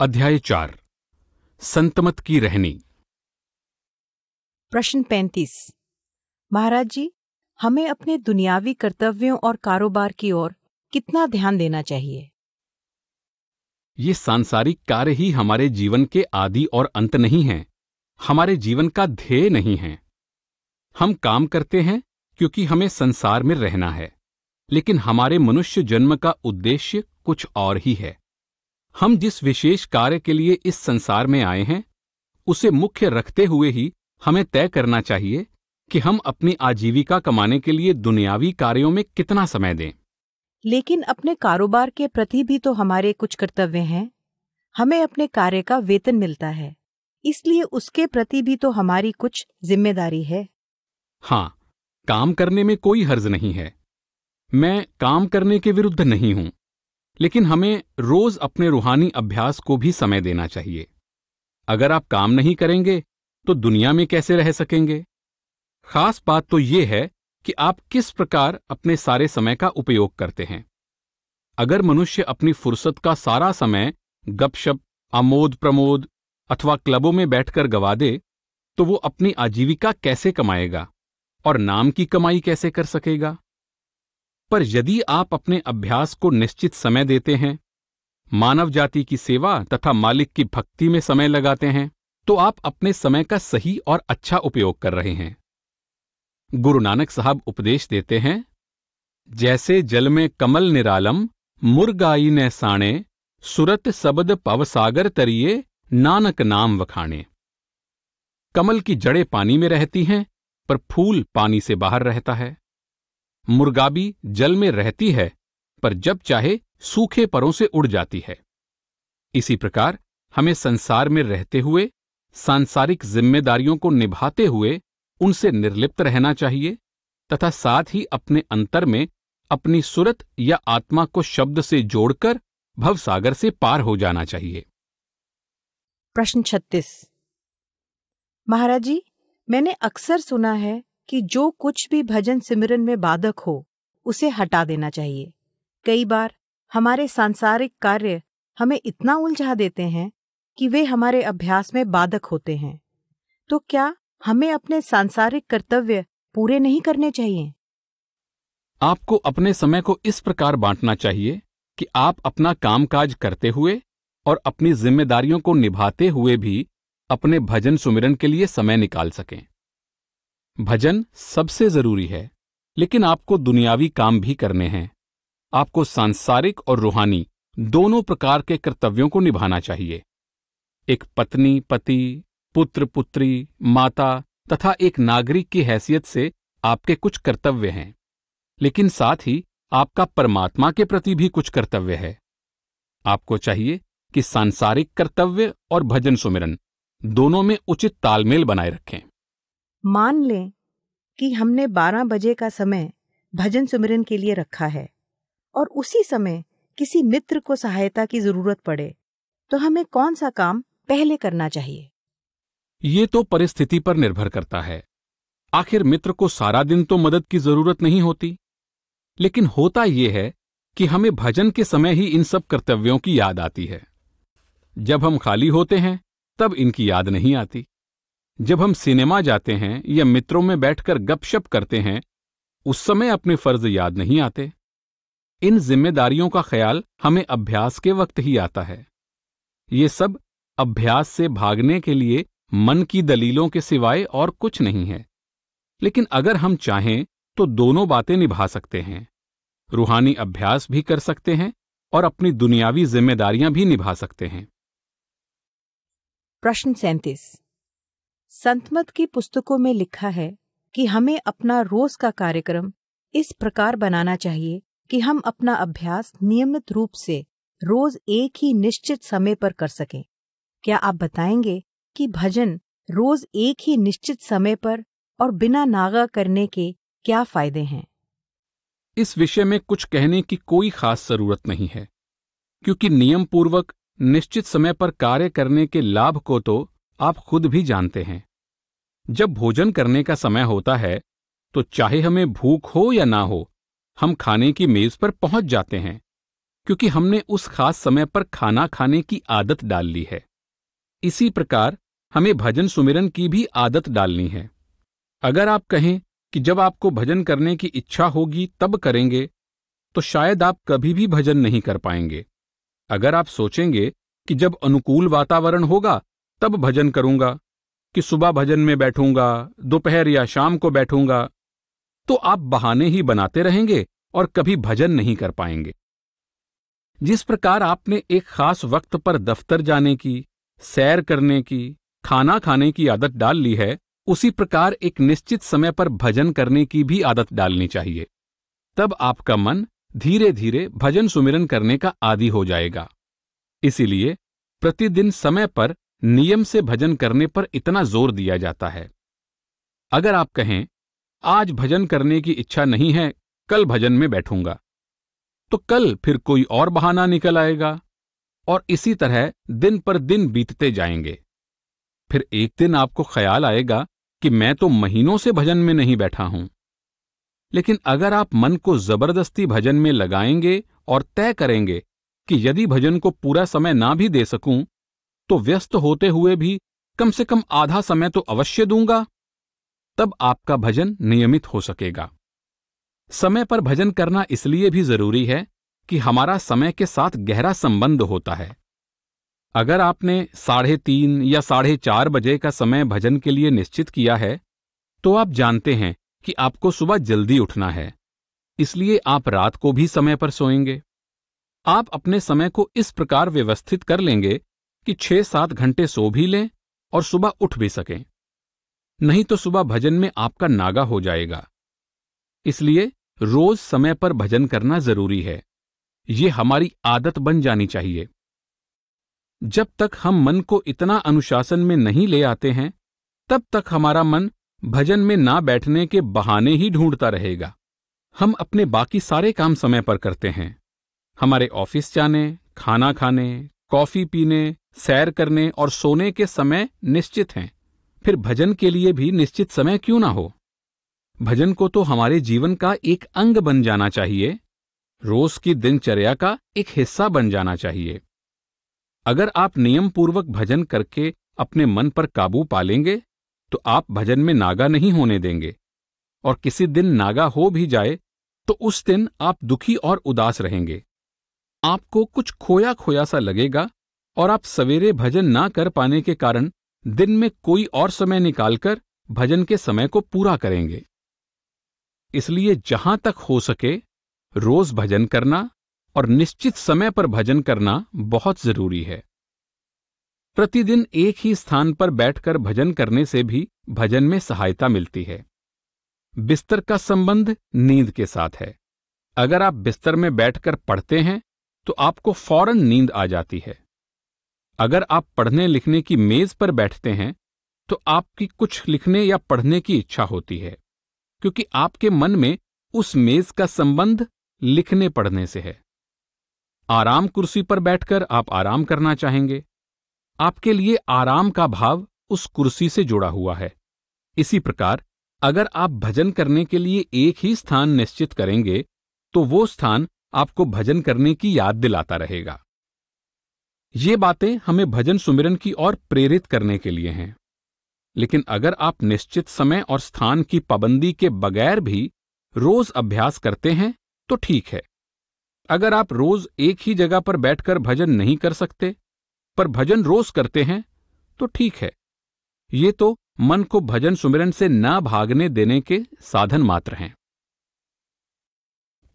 अध्याय चार संतमत की रहनी प्रश्न पैंतीस महाराज जी हमें अपने दुनियावी कर्तव्यों और कारोबार की ओर कितना ध्यान देना चाहिए ये सांसारिक कार्य ही हमारे जीवन के आदि और अंत नहीं हैं हमारे जीवन का ध्येय नहीं है हम काम करते हैं क्योंकि हमें संसार में रहना है लेकिन हमारे मनुष्य जन्म का उद्देश्य कुछ और ही है हम जिस विशेष कार्य के लिए इस संसार में आए हैं उसे मुख्य रखते हुए ही हमें तय करना चाहिए कि हम अपनी आजीविका कमाने के लिए दुनियावी कार्यों में कितना समय दें लेकिन अपने कारोबार के प्रति भी तो हमारे कुछ कर्तव्य हैं हमें अपने कार्य का वेतन मिलता है इसलिए उसके प्रति भी तो हमारी कुछ जिम्मेदारी है हाँ काम करने में कोई हर्ज नहीं है मैं काम करने के विरुद्ध नहीं हूं लेकिन हमें रोज अपने रूहानी अभ्यास को भी समय देना चाहिए अगर आप काम नहीं करेंगे तो दुनिया में कैसे रह सकेंगे खास बात तो यह है कि आप किस प्रकार अपने सारे समय का उपयोग करते हैं अगर मनुष्य अपनी फुर्सत का सारा समय गपशप आमोद प्रमोद अथवा क्लबों में बैठकर गवा दे तो वो अपनी आजीविका कैसे कमाएगा और नाम की कमाई कैसे कर सकेगा पर यदि आप अपने अभ्यास को निश्चित समय देते हैं मानव जाति की सेवा तथा मालिक की भक्ति में समय लगाते हैं तो आप अपने समय का सही और अच्छा उपयोग कर रहे हैं गुरु नानक साहब उपदेश देते हैं जैसे जल में कमल निरालम मुर्गाई ने साणे सुरत सबद पवसागर तरिये नानक नाम वखाणे कमल की जड़ें पानी में रहती हैं पर फूल पानी से बाहर रहता है मुर्गाबी जल में रहती है पर जब चाहे सूखे परों से उड़ जाती है इसी प्रकार हमें संसार में रहते हुए सांसारिक जिम्मेदारियों को निभाते हुए उनसे निर्लिप्त रहना चाहिए तथा साथ ही अपने अंतर में अपनी सुरत या आत्मा को शब्द से जोड़कर भवसागर से पार हो जाना चाहिए प्रश्न छत्तीस महाराज जी मैंने अक्सर सुना है कि जो कुछ भी भजन सिमरन में बाधक हो उसे हटा देना चाहिए कई बार हमारे सांसारिक कार्य हमें इतना उलझा देते हैं कि वे हमारे अभ्यास में बाधक होते हैं तो क्या हमें अपने सांसारिक कर्तव्य पूरे नहीं करने चाहिए आपको अपने समय को इस प्रकार बांटना चाहिए कि आप अपना कामकाज करते हुए और अपनी जिम्मेदारियों को निभाते हुए भी अपने भजन सुमिरन के लिए समय निकाल सकें भजन सबसे जरूरी है लेकिन आपको दुनियावी काम भी करने हैं आपको सांसारिक और रूहानी दोनों प्रकार के कर्तव्यों को निभाना चाहिए एक पत्नी पति पुत्र पुत्री माता तथा एक नागरिक की हैसियत से आपके कुछ कर्तव्य हैं लेकिन साथ ही आपका परमात्मा के प्रति भी कुछ कर्तव्य है आपको चाहिए कि सांसारिक कर्तव्य और भजन सुमिरन दोनों में उचित तालमेल बनाए रखें मान लें कि हमने 12 बजे का समय भजन सुमिरन के लिए रखा है और उसी समय किसी मित्र को सहायता की जरूरत पड़े तो हमें कौन सा काम पहले करना चाहिए ये तो परिस्थिति पर निर्भर करता है आखिर मित्र को सारा दिन तो मदद की जरूरत नहीं होती लेकिन होता यह है कि हमें भजन के समय ही इन सब कर्तव्यों की याद आती है जब हम खाली होते हैं तब इनकी याद नहीं आती जब हम सिनेमा जाते हैं या मित्रों में बैठकर गपशप करते हैं उस समय अपने फर्ज याद नहीं आते इन जिम्मेदारियों का ख्याल हमें अभ्यास के वक्त ही आता है ये सब अभ्यास से भागने के लिए मन की दलीलों के सिवाय और कुछ नहीं है लेकिन अगर हम चाहें तो दोनों बातें निभा सकते हैं रूहानी अभ्यास भी कर सकते हैं और अपनी दुनियावी जिम्मेदारियां भी निभा सकते हैं प्रश्न सैंतीस संतमत की पुस्तकों में लिखा है कि हमें अपना रोज का कार्यक्रम इस प्रकार बनाना चाहिए कि हम अपना अभ्यास नियमित रूप से रोज एक ही निश्चित समय पर कर सकें क्या आप बताएंगे कि भजन रोज एक ही निश्चित समय पर और बिना नागा करने के क्या फायदे हैं इस विषय में कुछ कहने की कोई खास जरूरत नहीं है क्योंकि नियम पूर्वक निश्चित समय पर कार्य करने के लाभ को तो आप खुद भी जानते हैं जब भोजन करने का समय होता है तो चाहे हमें भूख हो या ना हो हम खाने की मेज पर पहुंच जाते हैं क्योंकि हमने उस खास समय पर खाना खाने की आदत डाल ली है इसी प्रकार हमें भजन सुमिरन की भी आदत डालनी है अगर आप कहें कि जब आपको भजन करने की इच्छा होगी तब करेंगे तो शायद आप कभी भी भजन नहीं कर पाएंगे अगर आप सोचेंगे कि जब अनुकूल वातावरण होगा तब भजन करूंगा कि सुबह भजन में बैठूंगा दोपहर या शाम को बैठूंगा तो आप बहाने ही बनाते रहेंगे और कभी भजन नहीं कर पाएंगे जिस प्रकार आपने एक खास वक्त पर दफ्तर जाने की सैर करने की खाना खाने की आदत डाल ली है उसी प्रकार एक निश्चित समय पर भजन करने की भी आदत डालनी चाहिए तब आपका मन धीरे धीरे भजन सुमिरन करने का आदि हो जाएगा इसीलिए प्रतिदिन समय पर नियम से भजन करने पर इतना जोर दिया जाता है अगर आप कहें आज भजन करने की इच्छा नहीं है कल भजन में बैठूंगा तो कल फिर कोई और बहाना निकल आएगा और इसी तरह दिन पर दिन बीतते जाएंगे फिर एक दिन आपको ख्याल आएगा कि मैं तो महीनों से भजन में नहीं बैठा हूं लेकिन अगर आप मन को जबरदस्ती भजन में लगाएंगे और तय करेंगे कि यदि भजन को पूरा समय ना भी दे सकूं तो व्यस्त होते हुए भी कम से कम आधा समय तो अवश्य दूंगा तब आपका भजन नियमित हो सकेगा समय पर भजन करना इसलिए भी जरूरी है कि हमारा समय के साथ गहरा संबंध होता है अगर आपने साढ़े तीन या साढ़े चार बजे का समय भजन के लिए निश्चित किया है तो आप जानते हैं कि आपको सुबह जल्दी उठना है इसलिए आप रात को भी समय पर सोएंगे आप अपने समय को इस प्रकार व्यवस्थित कर लेंगे कि छह सात घंटे सो भी लें और सुबह उठ भी सकें नहीं तो सुबह भजन में आपका नागा हो जाएगा इसलिए रोज समय पर भजन करना जरूरी है ये हमारी आदत बन जानी चाहिए जब तक हम मन को इतना अनुशासन में नहीं ले आते हैं तब तक हमारा मन भजन में ना बैठने के बहाने ही ढूंढता रहेगा हम अपने बाकी सारे काम समय पर करते हैं हमारे ऑफिस जाने खाना खाने कॉफी पीने सैर करने और सोने के समय निश्चित हैं फिर भजन के लिए भी निश्चित समय क्यों ना हो भजन को तो हमारे जीवन का एक अंग बन जाना चाहिए रोज की दिनचर्या का एक हिस्सा बन जाना चाहिए अगर आप नियम पूर्वक भजन करके अपने मन पर काबू पालेंगे तो आप भजन में नागा नहीं होने देंगे और किसी दिन नागा हो भी जाए तो उस दिन आप दुखी और उदास रहेंगे आपको कुछ खोया खोया सा लगेगा और आप सवेरे भजन ना कर पाने के कारण दिन में कोई और समय निकालकर भजन के समय को पूरा करेंगे इसलिए जहां तक हो सके रोज भजन करना और निश्चित समय पर भजन करना बहुत जरूरी है प्रतिदिन एक ही स्थान पर बैठकर भजन करने से भी भजन में सहायता मिलती है बिस्तर का संबंध नींद के साथ है अगर आप बिस्तर में बैठकर पढ़ते हैं तो आपको फौरन नींद आ जाती है अगर आप पढ़ने लिखने की मेज पर बैठते हैं तो आपकी कुछ लिखने या पढ़ने की इच्छा होती है क्योंकि आपके मन में उस मेज का संबंध लिखने पढ़ने से है आराम कुर्सी पर बैठकर आप आराम करना चाहेंगे आपके लिए आराम का भाव उस कुर्सी से जुड़ा हुआ है इसी प्रकार अगर आप भजन करने के लिए एक ही स्थान निश्चित करेंगे तो वो स्थान आपको भजन करने की याद दिलाता रहेगा ये बातें हमें भजन सुमिरन की ओर प्रेरित करने के लिए हैं लेकिन अगर आप निश्चित समय और स्थान की पाबंदी के बगैर भी रोज अभ्यास करते हैं तो ठीक है अगर आप रोज एक ही जगह पर बैठकर भजन नहीं कर सकते पर भजन रोज करते हैं तो ठीक है ये तो मन को भजन सुमिरन से ना भागने देने के साधन मात्र हैं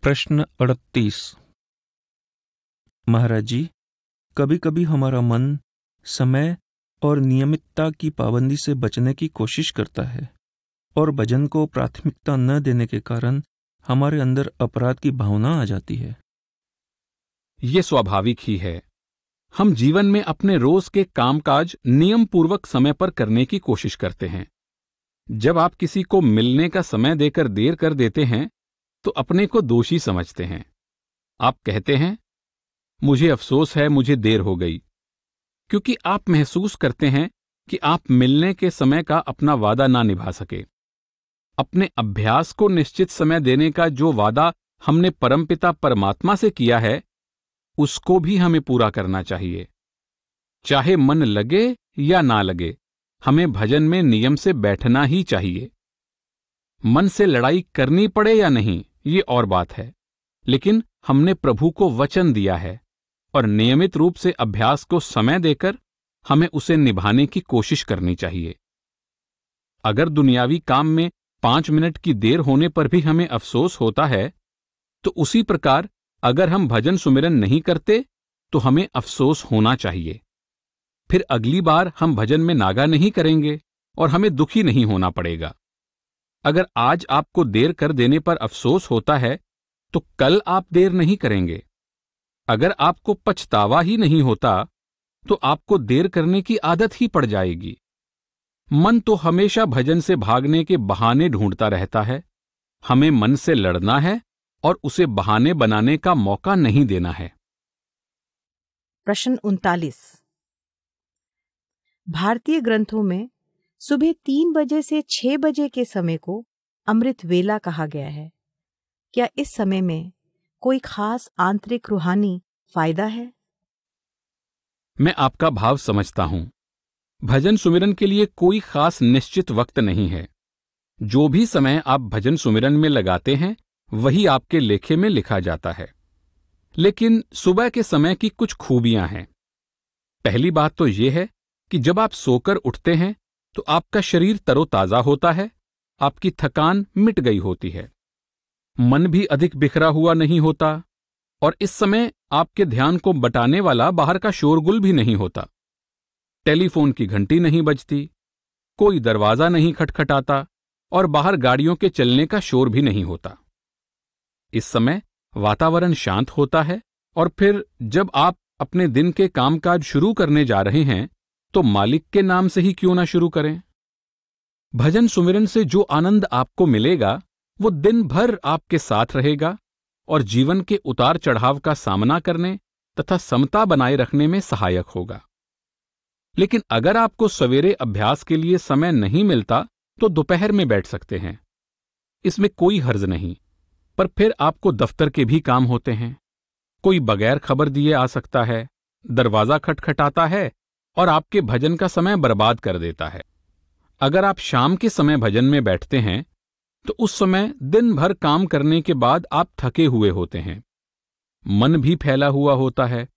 प्रश्न अड़तीस महाराज जी कभी कभी हमारा मन समय और नियमितता की पाबंदी से बचने की कोशिश करता है और भजन को प्राथमिकता न देने के कारण हमारे अंदर अपराध की भावना आ जाती है ये स्वाभाविक ही है हम जीवन में अपने रोज के कामकाज पूर्वक समय पर करने की कोशिश करते हैं जब आप किसी को मिलने का समय देकर देर कर देते हैं तो अपने को दोषी समझते हैं आप कहते हैं मुझे अफसोस है मुझे देर हो गई क्योंकि आप महसूस करते हैं कि आप मिलने के समय का अपना वादा ना निभा सके अपने अभ्यास को निश्चित समय देने का जो वादा हमने परमपिता परमात्मा से किया है उसको भी हमें पूरा करना चाहिए चाहे मन लगे या ना लगे हमें भजन में नियम से बैठना ही चाहिए मन से लड़ाई करनी पड़े या नहीं ये और बात है लेकिन हमने प्रभु को वचन दिया है और नियमित रूप से अभ्यास को समय देकर हमें उसे निभाने की कोशिश करनी चाहिए अगर दुनियावी काम में पांच मिनट की देर होने पर भी हमें अफसोस होता है तो उसी प्रकार अगर हम भजन सुमिरन नहीं करते तो हमें अफसोस होना चाहिए फिर अगली बार हम भजन में नागा नहीं करेंगे और हमें दुखी नहीं होना पड़ेगा अगर आज आपको देर कर देने पर अफसोस होता है तो कल आप देर नहीं करेंगे अगर आपको पछतावा ही नहीं होता तो आपको देर करने की आदत ही पड़ जाएगी मन तो हमेशा भजन से भागने के बहाने ढूंढता रहता है हमें मन से लड़ना है और उसे बहाने बनाने का मौका नहीं देना है प्रश्न उनतालीस भारतीय ग्रंथों में सुबह तीन बजे से छह बजे के समय को अमृत वेला कहा गया है क्या इस समय में कोई खास आंतरिक रूहानी फायदा है मैं आपका भाव समझता हूं भजन सुमिरन के लिए कोई खास निश्चित वक्त नहीं है जो भी समय आप भजन सुमिरन में लगाते हैं वही आपके लेखे में लिखा जाता है लेकिन सुबह के समय की कुछ खूबियां हैं पहली बात तो यह है कि जब आप सोकर उठते हैं तो आपका शरीर तरोताज़ा होता है आपकी थकान मिट गई होती है मन भी अधिक बिखरा हुआ नहीं होता और इस समय आपके ध्यान को बटाने वाला बाहर का शोरगुल भी नहीं होता टेलीफोन की घंटी नहीं बजती कोई दरवाज़ा नहीं खटखटाता और बाहर गाड़ियों के चलने का शोर भी नहीं होता इस समय वातावरण शांत होता है और फिर जब आप अपने दिन के कामकाज शुरू करने जा रहे हैं तो मालिक के नाम से ही क्यों ना शुरू करें भजन सुमिरन से जो आनंद आपको मिलेगा वो दिन भर आपके साथ रहेगा और जीवन के उतार चढ़ाव का सामना करने तथा समता बनाए रखने में सहायक होगा लेकिन अगर आपको सवेरे अभ्यास के लिए समय नहीं मिलता तो दोपहर में बैठ सकते हैं इसमें कोई हर्ज नहीं पर फिर आपको दफ्तर के भी काम होते हैं कोई बगैर खबर दिए आ सकता है दरवाजा खटखटाता है और आपके भजन का समय बर्बाद कर देता है अगर आप शाम के समय भजन में बैठते हैं तो उस समय दिन भर काम करने के बाद आप थके हुए होते हैं मन भी फैला हुआ होता है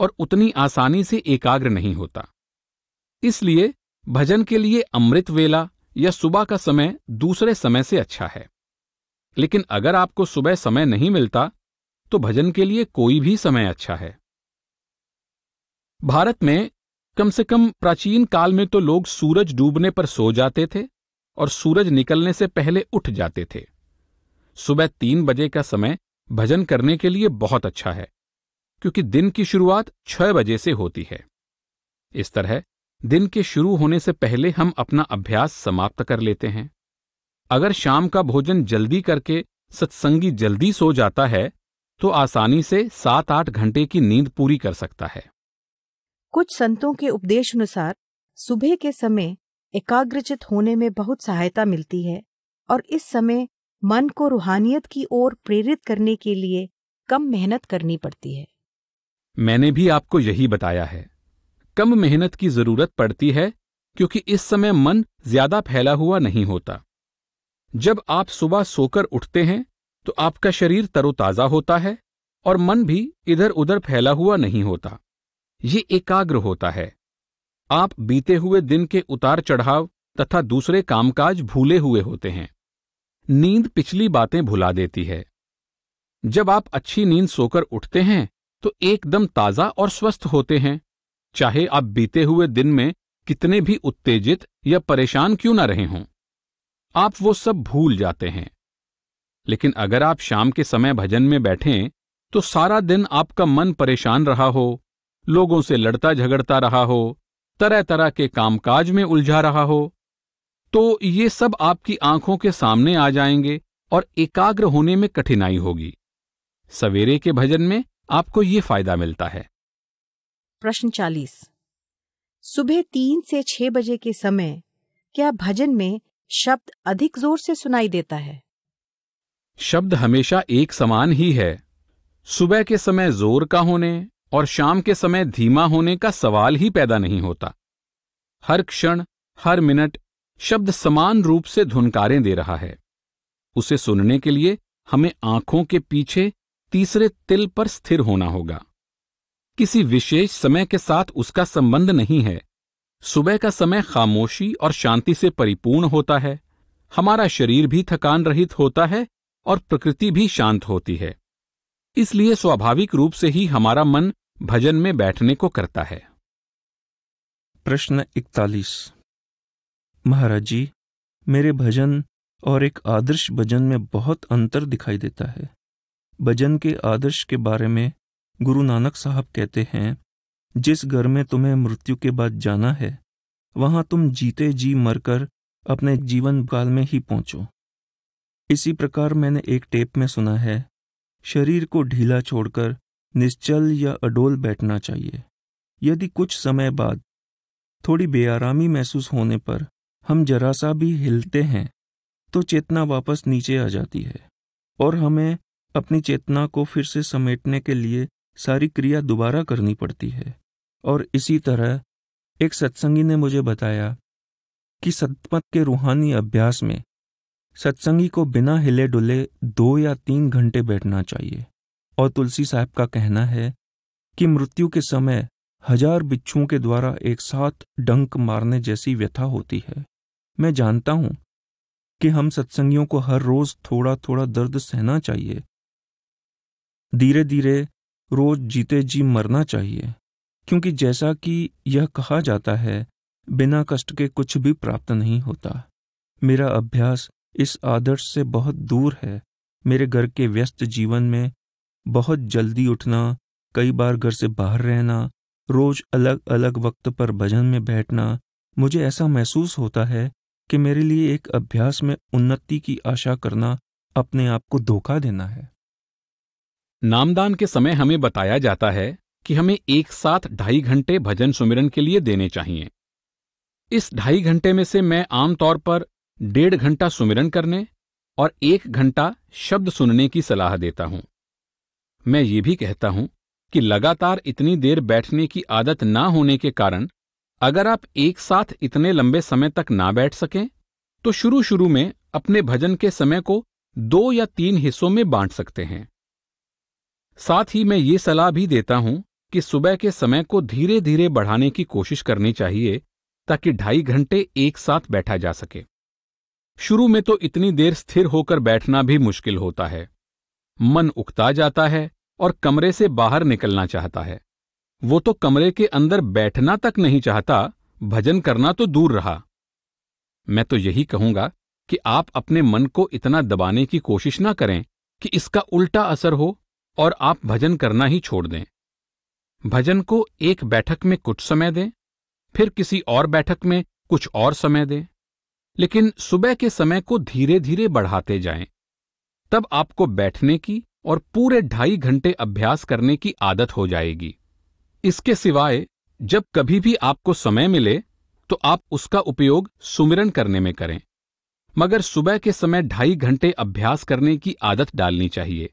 और उतनी आसानी से एकाग्र नहीं होता इसलिए भजन के लिए अमृत वेला या सुबह का समय दूसरे समय से अच्छा है लेकिन अगर आपको सुबह समय नहीं मिलता तो भजन के लिए कोई भी समय अच्छा है भारत में कम से कम प्राचीन काल में तो लोग सूरज डूबने पर सो जाते थे और सूरज निकलने से पहले उठ जाते थे सुबह तीन बजे का समय भजन करने के लिए बहुत अच्छा है क्योंकि दिन की शुरुआत छह बजे से होती है इस तरह दिन के शुरू होने से पहले हम अपना अभ्यास समाप्त कर लेते हैं अगर शाम का भोजन जल्दी करके सत्संगी जल्दी सो जाता है तो आसानी से सात आठ घंटे की नींद पूरी कर सकता है कुछ संतों के उपदेशानुसार सुबह के समय एकाग्रचित होने में बहुत सहायता मिलती है और इस समय मन को रूहानियत की ओर प्रेरित करने के लिए कम मेहनत करनी पड़ती है मैंने भी आपको यही बताया है कम मेहनत की जरूरत पड़ती है क्योंकि इस समय मन ज्यादा फैला हुआ नहीं होता जब आप सुबह सोकर उठते हैं तो आपका शरीर तरोताजा होता है और मन भी इधर उधर फैला हुआ नहीं होता ये एकाग्र होता है आप बीते हुए दिन के उतार चढ़ाव तथा दूसरे कामकाज भूले हुए होते हैं नींद पिछली बातें भुला देती है जब आप अच्छी नींद सोकर उठते हैं तो एकदम ताज़ा और स्वस्थ होते हैं चाहे आप बीते हुए दिन में कितने भी उत्तेजित या परेशान क्यों ना रहे हों आप वो सब भूल जाते हैं लेकिन अगर आप शाम के समय भजन में बैठें तो सारा दिन आपका मन परेशान रहा हो लोगों से लड़ता झगड़ता रहा हो तरह तरह के कामकाज में उलझा रहा हो तो ये सब आपकी आंखों के सामने आ जाएंगे और एकाग्र होने में कठिनाई होगी सवेरे के भजन में आपको ये फायदा मिलता है प्रश्न चालीस सुबह तीन से छह बजे के समय क्या भजन में शब्द अधिक जोर से सुनाई देता है शब्द हमेशा एक समान ही है सुबह के समय जोर का होने और शाम के समय धीमा होने का सवाल ही पैदा नहीं होता हर क्षण हर मिनट शब्द समान रूप से धुनकारें दे रहा है उसे सुनने के लिए हमें आंखों के पीछे तीसरे तिल पर स्थिर होना होगा किसी विशेष समय के साथ उसका संबंध नहीं है सुबह का समय खामोशी और शांति से परिपूर्ण होता है हमारा शरीर भी थकान रहित होता है और प्रकृति भी शांत होती है इसलिए स्वाभाविक रूप से ही हमारा मन भजन में बैठने को करता है प्रश्न इकतालीस महाराज जी मेरे भजन और एक आदर्श भजन में बहुत अंतर दिखाई देता है भजन के आदर्श के बारे में गुरु नानक साहब कहते हैं जिस घर में तुम्हें मृत्यु के बाद जाना है वहां तुम जीते जी मरकर अपने जीवन काल में ही पहुंचो इसी प्रकार मैंने एक टेप में सुना है शरीर को ढीला छोड़कर निश्चल या अडोल बैठना चाहिए यदि कुछ समय बाद थोड़ी बेआरामी महसूस होने पर हम जरा सा भी हिलते हैं तो चेतना वापस नीचे आ जाती है और हमें अपनी चेतना को फिर से समेटने के लिए सारी क्रिया दोबारा करनी पड़ती है और इसी तरह एक सत्संगी ने मुझे बताया कि सतमत के रूहानी अभ्यास में सत्संगी को बिना हिले डुले दो या तीन घंटे बैठना चाहिए और तुलसी साहब का कहना है कि मृत्यु के समय हजार बिच्छुओं के द्वारा एक साथ डंक मारने जैसी व्यथा होती है मैं जानता हूं कि हम सत्संगियों को हर रोज थोड़ा थोड़ा दर्द सहना चाहिए धीरे धीरे रोज जीते जी मरना चाहिए क्योंकि जैसा कि यह कहा जाता है बिना कष्ट के कुछ भी प्राप्त नहीं होता मेरा अभ्यास इस आदर्श से बहुत दूर है मेरे घर के व्यस्त जीवन में बहुत जल्दी उठना कई बार घर से बाहर रहना रोज अलग अलग वक्त पर भजन में बैठना मुझे ऐसा महसूस होता है कि मेरे लिए एक अभ्यास में उन्नति की आशा करना अपने आप को धोखा देना है नामदान के समय हमें बताया जाता है कि हमें एक साथ ढाई घंटे भजन सुमिरन के लिए देने चाहिए इस ढाई घंटे में से मैं आमतौर पर डेढ़ घंटा सुमिरन करने और एक घंटा शब्द सुनने की सलाह देता हूं मैं ये भी कहता हूं कि लगातार इतनी देर बैठने की आदत ना होने के कारण अगर आप एक साथ इतने लंबे समय तक ना बैठ सकें तो शुरू शुरू में अपने भजन के समय को दो या तीन हिस्सों में बांट सकते हैं साथ ही मैं ये सलाह भी देता हूं कि सुबह के समय को धीरे धीरे बढ़ाने की कोशिश करनी चाहिए ताकि ढाई घंटे एक साथ बैठा जा सके शुरू में तो इतनी देर स्थिर होकर बैठना भी मुश्किल होता है मन उकता जाता है और कमरे से बाहर निकलना चाहता है वो तो कमरे के अंदर बैठना तक नहीं चाहता भजन करना तो दूर रहा मैं तो यही कहूंगा कि आप अपने मन को इतना दबाने की कोशिश ना करें कि इसका उल्टा असर हो और आप भजन करना ही छोड़ दें भजन को एक बैठक में कुछ समय दें फिर किसी और बैठक में कुछ और समय दें लेकिन सुबह के समय को धीरे धीरे बढ़ाते जाएं। तब आपको बैठने की और पूरे ढाई घंटे अभ्यास करने की आदत हो जाएगी इसके सिवाय जब कभी भी आपको समय मिले तो आप उसका उपयोग सुमिरन करने में करें मगर सुबह के समय ढाई घंटे अभ्यास करने की आदत डालनी चाहिए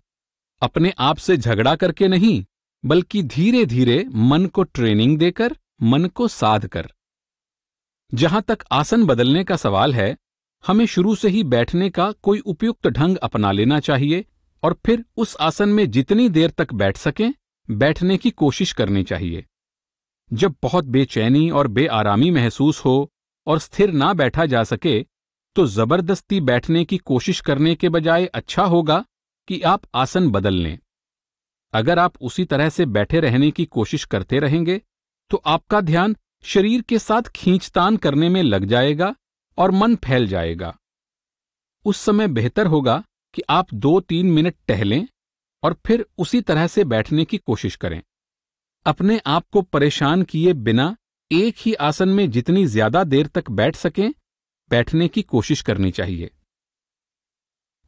अपने आप से झगड़ा करके नहीं बल्कि धीरे धीरे मन को ट्रेनिंग देकर मन को साध कर जहां तक आसन बदलने का सवाल है हमें शुरू से ही बैठने का कोई उपयुक्त ढंग अपना लेना चाहिए और फिर उस आसन में जितनी देर तक बैठ सकें बैठने की कोशिश करनी चाहिए जब बहुत बेचैनी और बेआरामी महसूस हो और स्थिर ना बैठा जा सके तो जबरदस्ती बैठने की कोशिश करने के बजाय अच्छा होगा कि आप आसन बदल लें अगर आप उसी तरह से बैठे रहने की कोशिश करते रहेंगे तो आपका ध्यान शरीर के साथ खींचतान करने में लग जाएगा और मन फैल जाएगा उस समय बेहतर होगा कि आप दो तीन मिनट टहलें और फिर उसी तरह से बैठने की कोशिश करें अपने आप को परेशान किए बिना एक ही आसन में जितनी ज्यादा देर तक बैठ सकें बैठने की कोशिश करनी चाहिए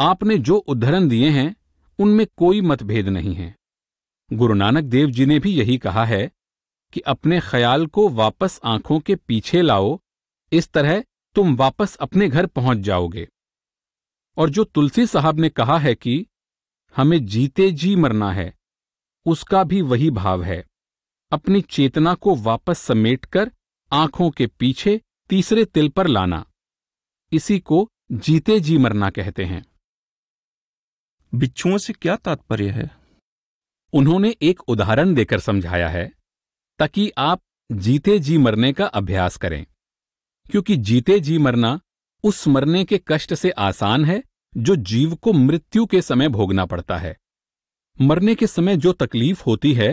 आपने जो उद्धरण दिए हैं उनमें कोई मतभेद नहीं है गुरु नानक देव जी ने भी यही कहा है कि अपने ख्याल को वापस आंखों के पीछे लाओ इस तरह तुम वापस अपने घर पहुंच जाओगे और जो तुलसी साहब ने कहा है कि हमें जीते जी मरना है उसका भी वही भाव है अपनी चेतना को वापस समेटकर आंखों के पीछे तीसरे तिल पर लाना इसी को जीते जी मरना कहते हैं बिच्छुओं से क्या तात्पर्य है उन्होंने एक उदाहरण देकर समझाया है ताकि आप जीते जी मरने का अभ्यास करें क्योंकि जीते जी मरना उस मरने के कष्ट से आसान है जो जीव को मृत्यु के समय भोगना पड़ता है मरने के समय जो तकलीफ होती है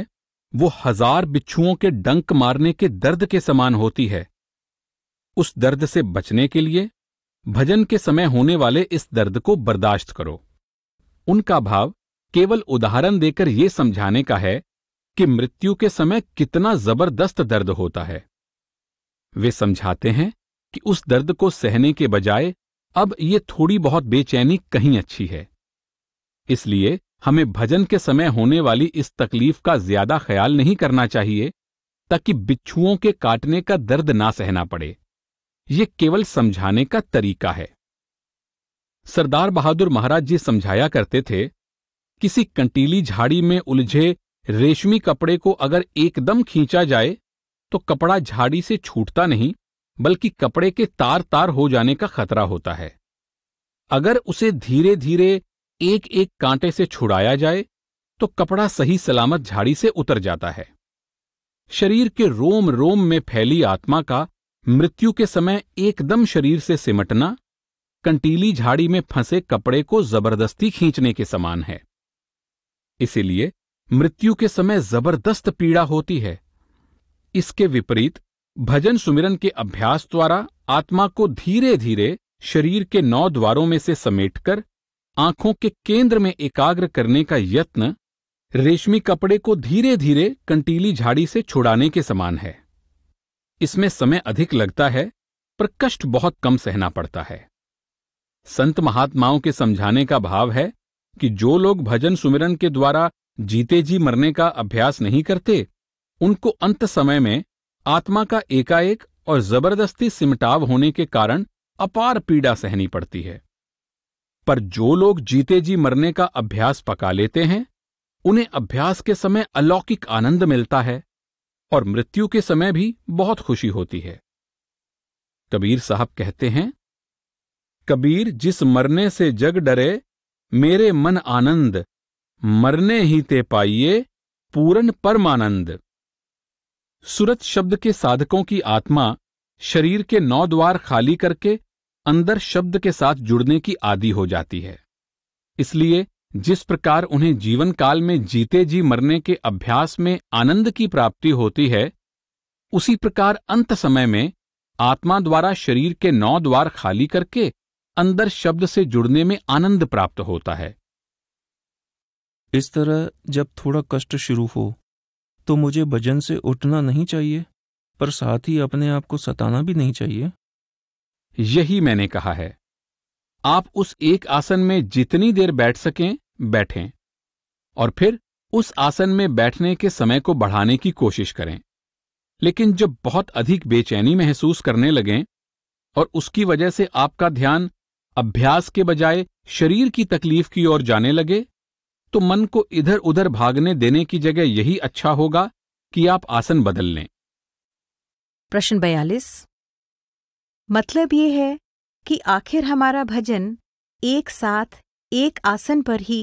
वो हजार बिच्छुओं के डंक मारने के दर्द के समान होती है उस दर्द से बचने के लिए भजन के समय होने वाले इस दर्द को बर्दाश्त करो उनका भाव केवल उदाहरण देकर यह समझाने का है कि मृत्यु के समय कितना जबरदस्त दर्द होता है वे समझाते हैं कि उस दर्द को सहने के बजाय अब ये थोड़ी बहुत बेचैनी कहीं अच्छी है इसलिए हमें भजन के समय होने वाली इस तकलीफ का ज्यादा ख्याल नहीं करना चाहिए ताकि बिच्छुओं के काटने का दर्द ना सहना पड़े ये केवल समझाने का तरीका है सरदार बहादुर महाराज जी समझाया करते थे किसी कंटीली झाड़ी में उलझे रेशमी कपड़े को अगर एकदम खींचा जाए तो कपड़ा झाड़ी से छूटता नहीं बल्कि कपड़े के तार तार हो जाने का खतरा होता है अगर उसे धीरे धीरे एक एक कांटे से छुड़ाया जाए तो कपड़ा सही सलामत झाड़ी से उतर जाता है शरीर के रोम रोम में फैली आत्मा का मृत्यु के समय एकदम शरीर से सिमटना कंटीली झाड़ी में फंसे कपड़े को जबरदस्ती खींचने के समान है इसीलिए मृत्यु के समय जबरदस्त पीड़ा होती है इसके विपरीत भजन सुमिरन के अभ्यास द्वारा आत्मा को धीरे धीरे शरीर के नौ द्वारों में से समेटकर आंखों के केंद्र में एकाग्र करने का यत्न रेशमी कपड़े को धीरे धीरे कंटीली झाड़ी से छुड़ाने के समान है इसमें समय अधिक लगता है पर कष्ट बहुत कम सहना पड़ता है संत महात्माओं के समझाने का भाव है कि जो लोग भजन सुमिरन के द्वारा जीते जी मरने का अभ्यास नहीं करते उनको अंत समय में आत्मा का एकाएक और जबरदस्ती सिमटाव होने के कारण अपार पीड़ा सहनी पड़ती है पर जो लोग जीते जी मरने का अभ्यास पका लेते हैं उन्हें अभ्यास के समय अलौकिक आनंद मिलता है और मृत्यु के समय भी बहुत खुशी होती है कबीर साहब कहते हैं कबीर जिस मरने से जग डरे मेरे मन आनंद मरने ही ते पाइये पूरन परमानंद सूरत शब्द के साधकों की आत्मा शरीर के नौ द्वार खाली करके अंदर शब्द के साथ जुड़ने की आदि हो जाती है इसलिए जिस प्रकार उन्हें जीवन काल में जीते जी मरने के अभ्यास में आनंद की प्राप्ति होती है उसी प्रकार अंत समय में आत्मा द्वारा शरीर के नौ द्वार खाली करके अंदर शब्द से जुड़ने में आनंद प्राप्त होता है इस तरह जब थोड़ा कष्ट शुरू हो तो मुझे भजन से उठना नहीं चाहिए पर साथ ही अपने आप को सताना भी नहीं चाहिए यही मैंने कहा है आप उस एक आसन में जितनी देर बैठ सकें बैठें और फिर उस आसन में बैठने के समय को बढ़ाने की कोशिश करें लेकिन जब बहुत अधिक बेचैनी महसूस करने लगें और उसकी वजह से आपका ध्यान अभ्यास के बजाय शरीर की तकलीफ की ओर जाने लगे तो मन को इधर उधर भागने देने की जगह यही अच्छा होगा कि आप आसन बदल लें प्रश्न बयालीस मतलब ये है कि आखिर हमारा भजन एक साथ एक आसन पर ही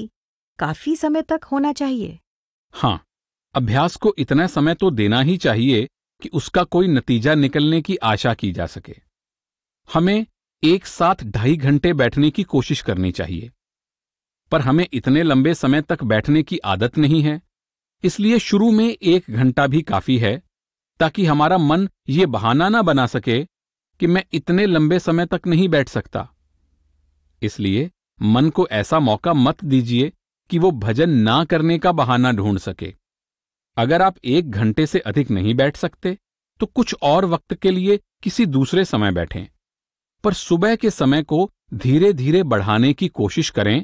काफी समय तक होना चाहिए हाँ अभ्यास को इतना समय तो देना ही चाहिए कि उसका कोई नतीजा निकलने की आशा की जा सके हमें एक साथ ढाई घंटे बैठने की कोशिश करनी चाहिए पर हमें इतने लंबे समय तक बैठने की आदत नहीं है इसलिए शुरू में एक घंटा भी काफी है ताकि हमारा मन ये बहाना ना बना सके कि मैं इतने लंबे समय तक नहीं बैठ सकता इसलिए मन को ऐसा मौका मत दीजिए कि वो भजन ना करने का बहाना ढूंढ सके अगर आप एक घंटे से अधिक नहीं बैठ सकते तो कुछ और वक्त के लिए किसी दूसरे समय बैठें पर सुबह के समय को धीरे धीरे बढ़ाने की कोशिश करें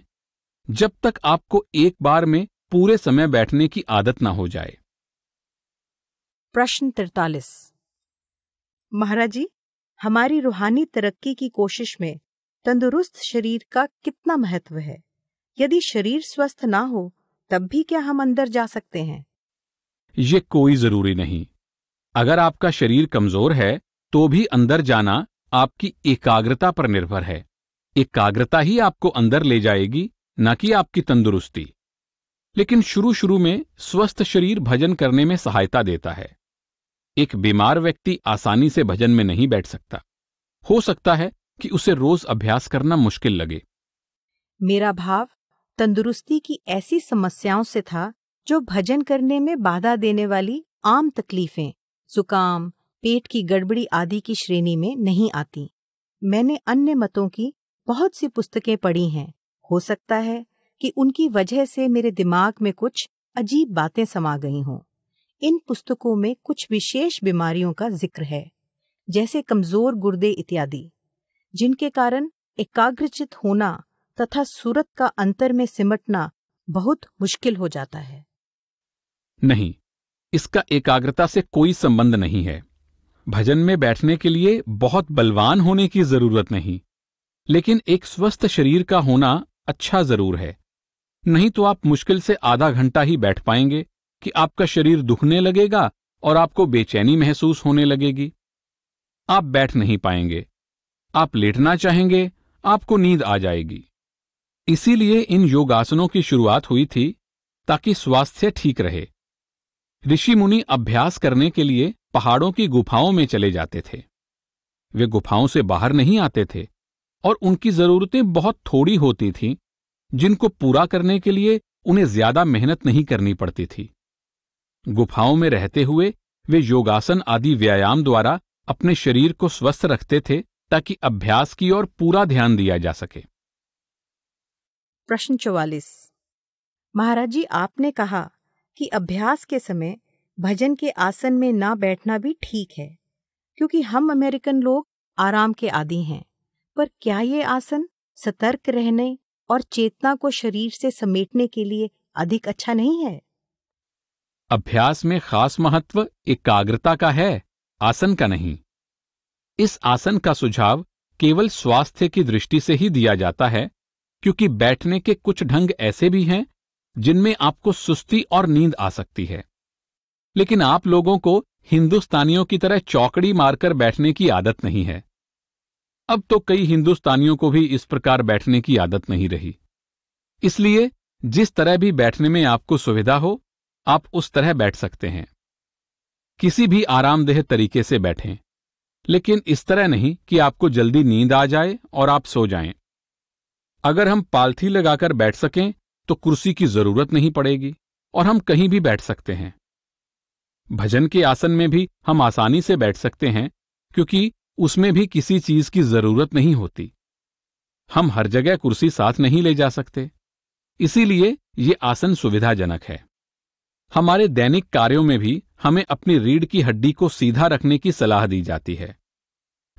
जब तक आपको एक बार में पूरे समय बैठने की आदत ना हो जाए प्रश्न तिरतालीस महाराज जी हमारी रूहानी तरक्की की कोशिश में तंदुरुस्त शरीर का कितना महत्व है यदि शरीर स्वस्थ ना हो तब भी क्या हम अंदर जा सकते हैं ये कोई जरूरी नहीं अगर आपका शरीर कमजोर है तो भी अंदर जाना आपकी एकाग्रता पर निर्भर है एकाग्रता ही आपको अंदर ले जाएगी न कि आपकी तंदुरुस्ती लेकिन शुरू शुरू में स्वस्थ शरीर भजन करने में सहायता देता है एक बीमार व्यक्ति आसानी से भजन में नहीं बैठ सकता हो सकता है कि उसे रोज अभ्यास करना मुश्किल लगे मेरा भाव तंदुरुस्ती की ऐसी समस्याओं से था जो भजन करने में बाधा देने वाली आम तकलीफें जुकाम पेट की गड़बड़ी आदि की श्रेणी में नहीं आती मैंने अन्य मतों की बहुत सी पुस्तकें पढ़ी हैं हो सकता है कि उनकी वजह से मेरे दिमाग में कुछ अजीब बातें समा गई हों इन पुस्तकों में कुछ विशेष बीमारियों का जिक्र है जैसे कमजोर गुर्दे इत्यादि जिनके कारण एकाग्रचित होना तथा सूरत का अंतर में सिमटना बहुत मुश्किल हो जाता है नहीं इसका एकाग्रता से कोई संबंध नहीं है भजन में बैठने के लिए बहुत बलवान होने की जरूरत नहीं लेकिन एक स्वस्थ शरीर का होना अच्छा जरूर है नहीं तो आप मुश्किल से आधा घंटा ही बैठ पाएंगे कि आपका शरीर दुखने लगेगा और आपको बेचैनी महसूस होने लगेगी आप बैठ नहीं पाएंगे आप लेटना चाहेंगे आपको नींद आ जाएगी इसीलिए इन योगासनों की शुरुआत हुई थी ताकि स्वास्थ्य ठीक रहे ऋषि मुनि अभ्यास करने के लिए पहाड़ों की गुफाओं में चले जाते थे वे गुफाओं से बाहर नहीं आते थे और उनकी जरूरतें बहुत थोड़ी होती थीं जिनको पूरा करने के लिए उन्हें ज्यादा मेहनत नहीं करनी पड़ती थी गुफाओं में रहते हुए वे योगासन आदि व्यायाम द्वारा अपने शरीर को स्वस्थ रखते थे ताकि अभ्यास की ओर पूरा ध्यान दिया जा सके प्रश्न चौवालिस महाराज जी आपने कहा कि अभ्यास के समय भजन के आसन में ना बैठना भी ठीक है क्योंकि हम अमेरिकन लोग आराम के आदि हैं पर क्या ये आसन सतर्क रहने और चेतना को शरीर से समेटने के लिए अधिक अच्छा नहीं है अभ्यास में खास महत्व एकाग्रता का है आसन का नहीं इस आसन का सुझाव केवल स्वास्थ्य की दृष्टि से ही दिया जाता है क्योंकि बैठने के कुछ ढंग ऐसे भी हैं जिनमें आपको सुस्ती और नींद आ सकती है लेकिन आप लोगों को हिंदुस्तानियों की तरह चौकड़ी मारकर बैठने की आदत नहीं है अब तो कई हिंदुस्तानियों को भी इस प्रकार बैठने की आदत नहीं रही इसलिए जिस तरह भी बैठने में आपको सुविधा हो आप उस तरह बैठ सकते हैं किसी भी आरामदेह तरीके से बैठें लेकिन इस तरह नहीं कि आपको जल्दी नींद आ जाए और आप सो जाएं। अगर हम पालथी लगाकर बैठ सकें तो कुर्सी की जरूरत नहीं पड़ेगी और हम कहीं भी बैठ सकते हैं भजन के आसन में भी हम आसानी से बैठ सकते हैं क्योंकि उसमें भी किसी चीज की जरूरत नहीं होती हम हर जगह कुर्सी साथ नहीं ले जा सकते इसीलिए ये आसन सुविधाजनक है हमारे दैनिक कार्यों में भी हमें अपनी रीढ़ की हड्डी को सीधा रखने की सलाह दी जाती है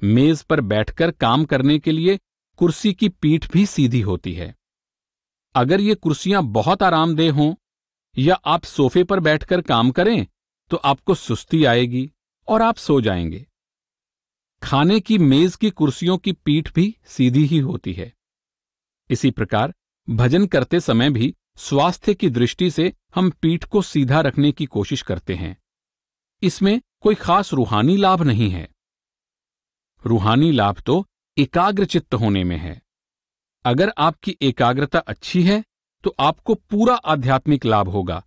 मेज पर बैठकर काम करने के लिए कुर्सी की पीठ भी सीधी होती है अगर ये कुर्सियां बहुत आरामदेह हों या आप सोफे पर बैठकर काम करें तो आपको सुस्ती आएगी और आप सो जाएंगे खाने की मेज की कुर्सियों की पीठ भी सीधी ही होती है इसी प्रकार भजन करते समय भी स्वास्थ्य की दृष्टि से हम पीठ को सीधा रखने की कोशिश करते हैं इसमें कोई खास रूहानी लाभ नहीं है रूहानी लाभ तो एकाग्रचित्त होने में है अगर आपकी एकाग्रता अच्छी है तो आपको पूरा आध्यात्मिक लाभ होगा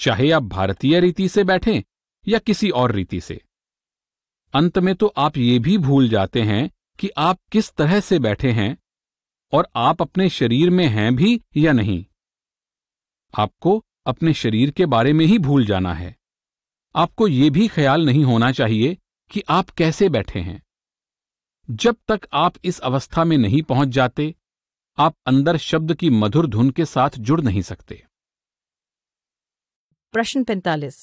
चाहे आप भारतीय रीति से बैठें या किसी और रीति से अंत में तो आप ये भी भूल जाते हैं कि आप किस तरह से बैठे हैं और आप अपने शरीर में हैं भी या नहीं आपको अपने शरीर के बारे में ही भूल जाना है आपको ये भी ख्याल नहीं होना चाहिए कि आप कैसे बैठे हैं जब तक आप इस अवस्था में नहीं पहुंच जाते आप अंदर शब्द की मधुर धुन के साथ जुड़ नहीं सकते प्रश्न पैंतालीस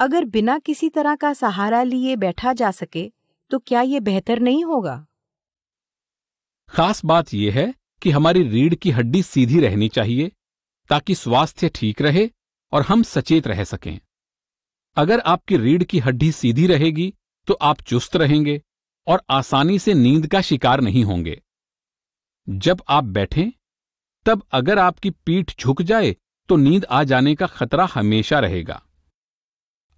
अगर बिना किसी तरह का सहारा लिए बैठा जा सके तो क्या ये बेहतर नहीं होगा खास बात यह है कि हमारी रीढ़ की हड्डी सीधी रहनी चाहिए ताकि स्वास्थ्य ठीक रहे और हम सचेत रह सकें अगर आपकी रीढ़ की हड्डी सीधी रहेगी तो आप चुस्त रहेंगे और आसानी से नींद का शिकार नहीं होंगे जब आप बैठें तब अगर आपकी पीठ झुक जाए तो नींद आ जाने का खतरा हमेशा रहेगा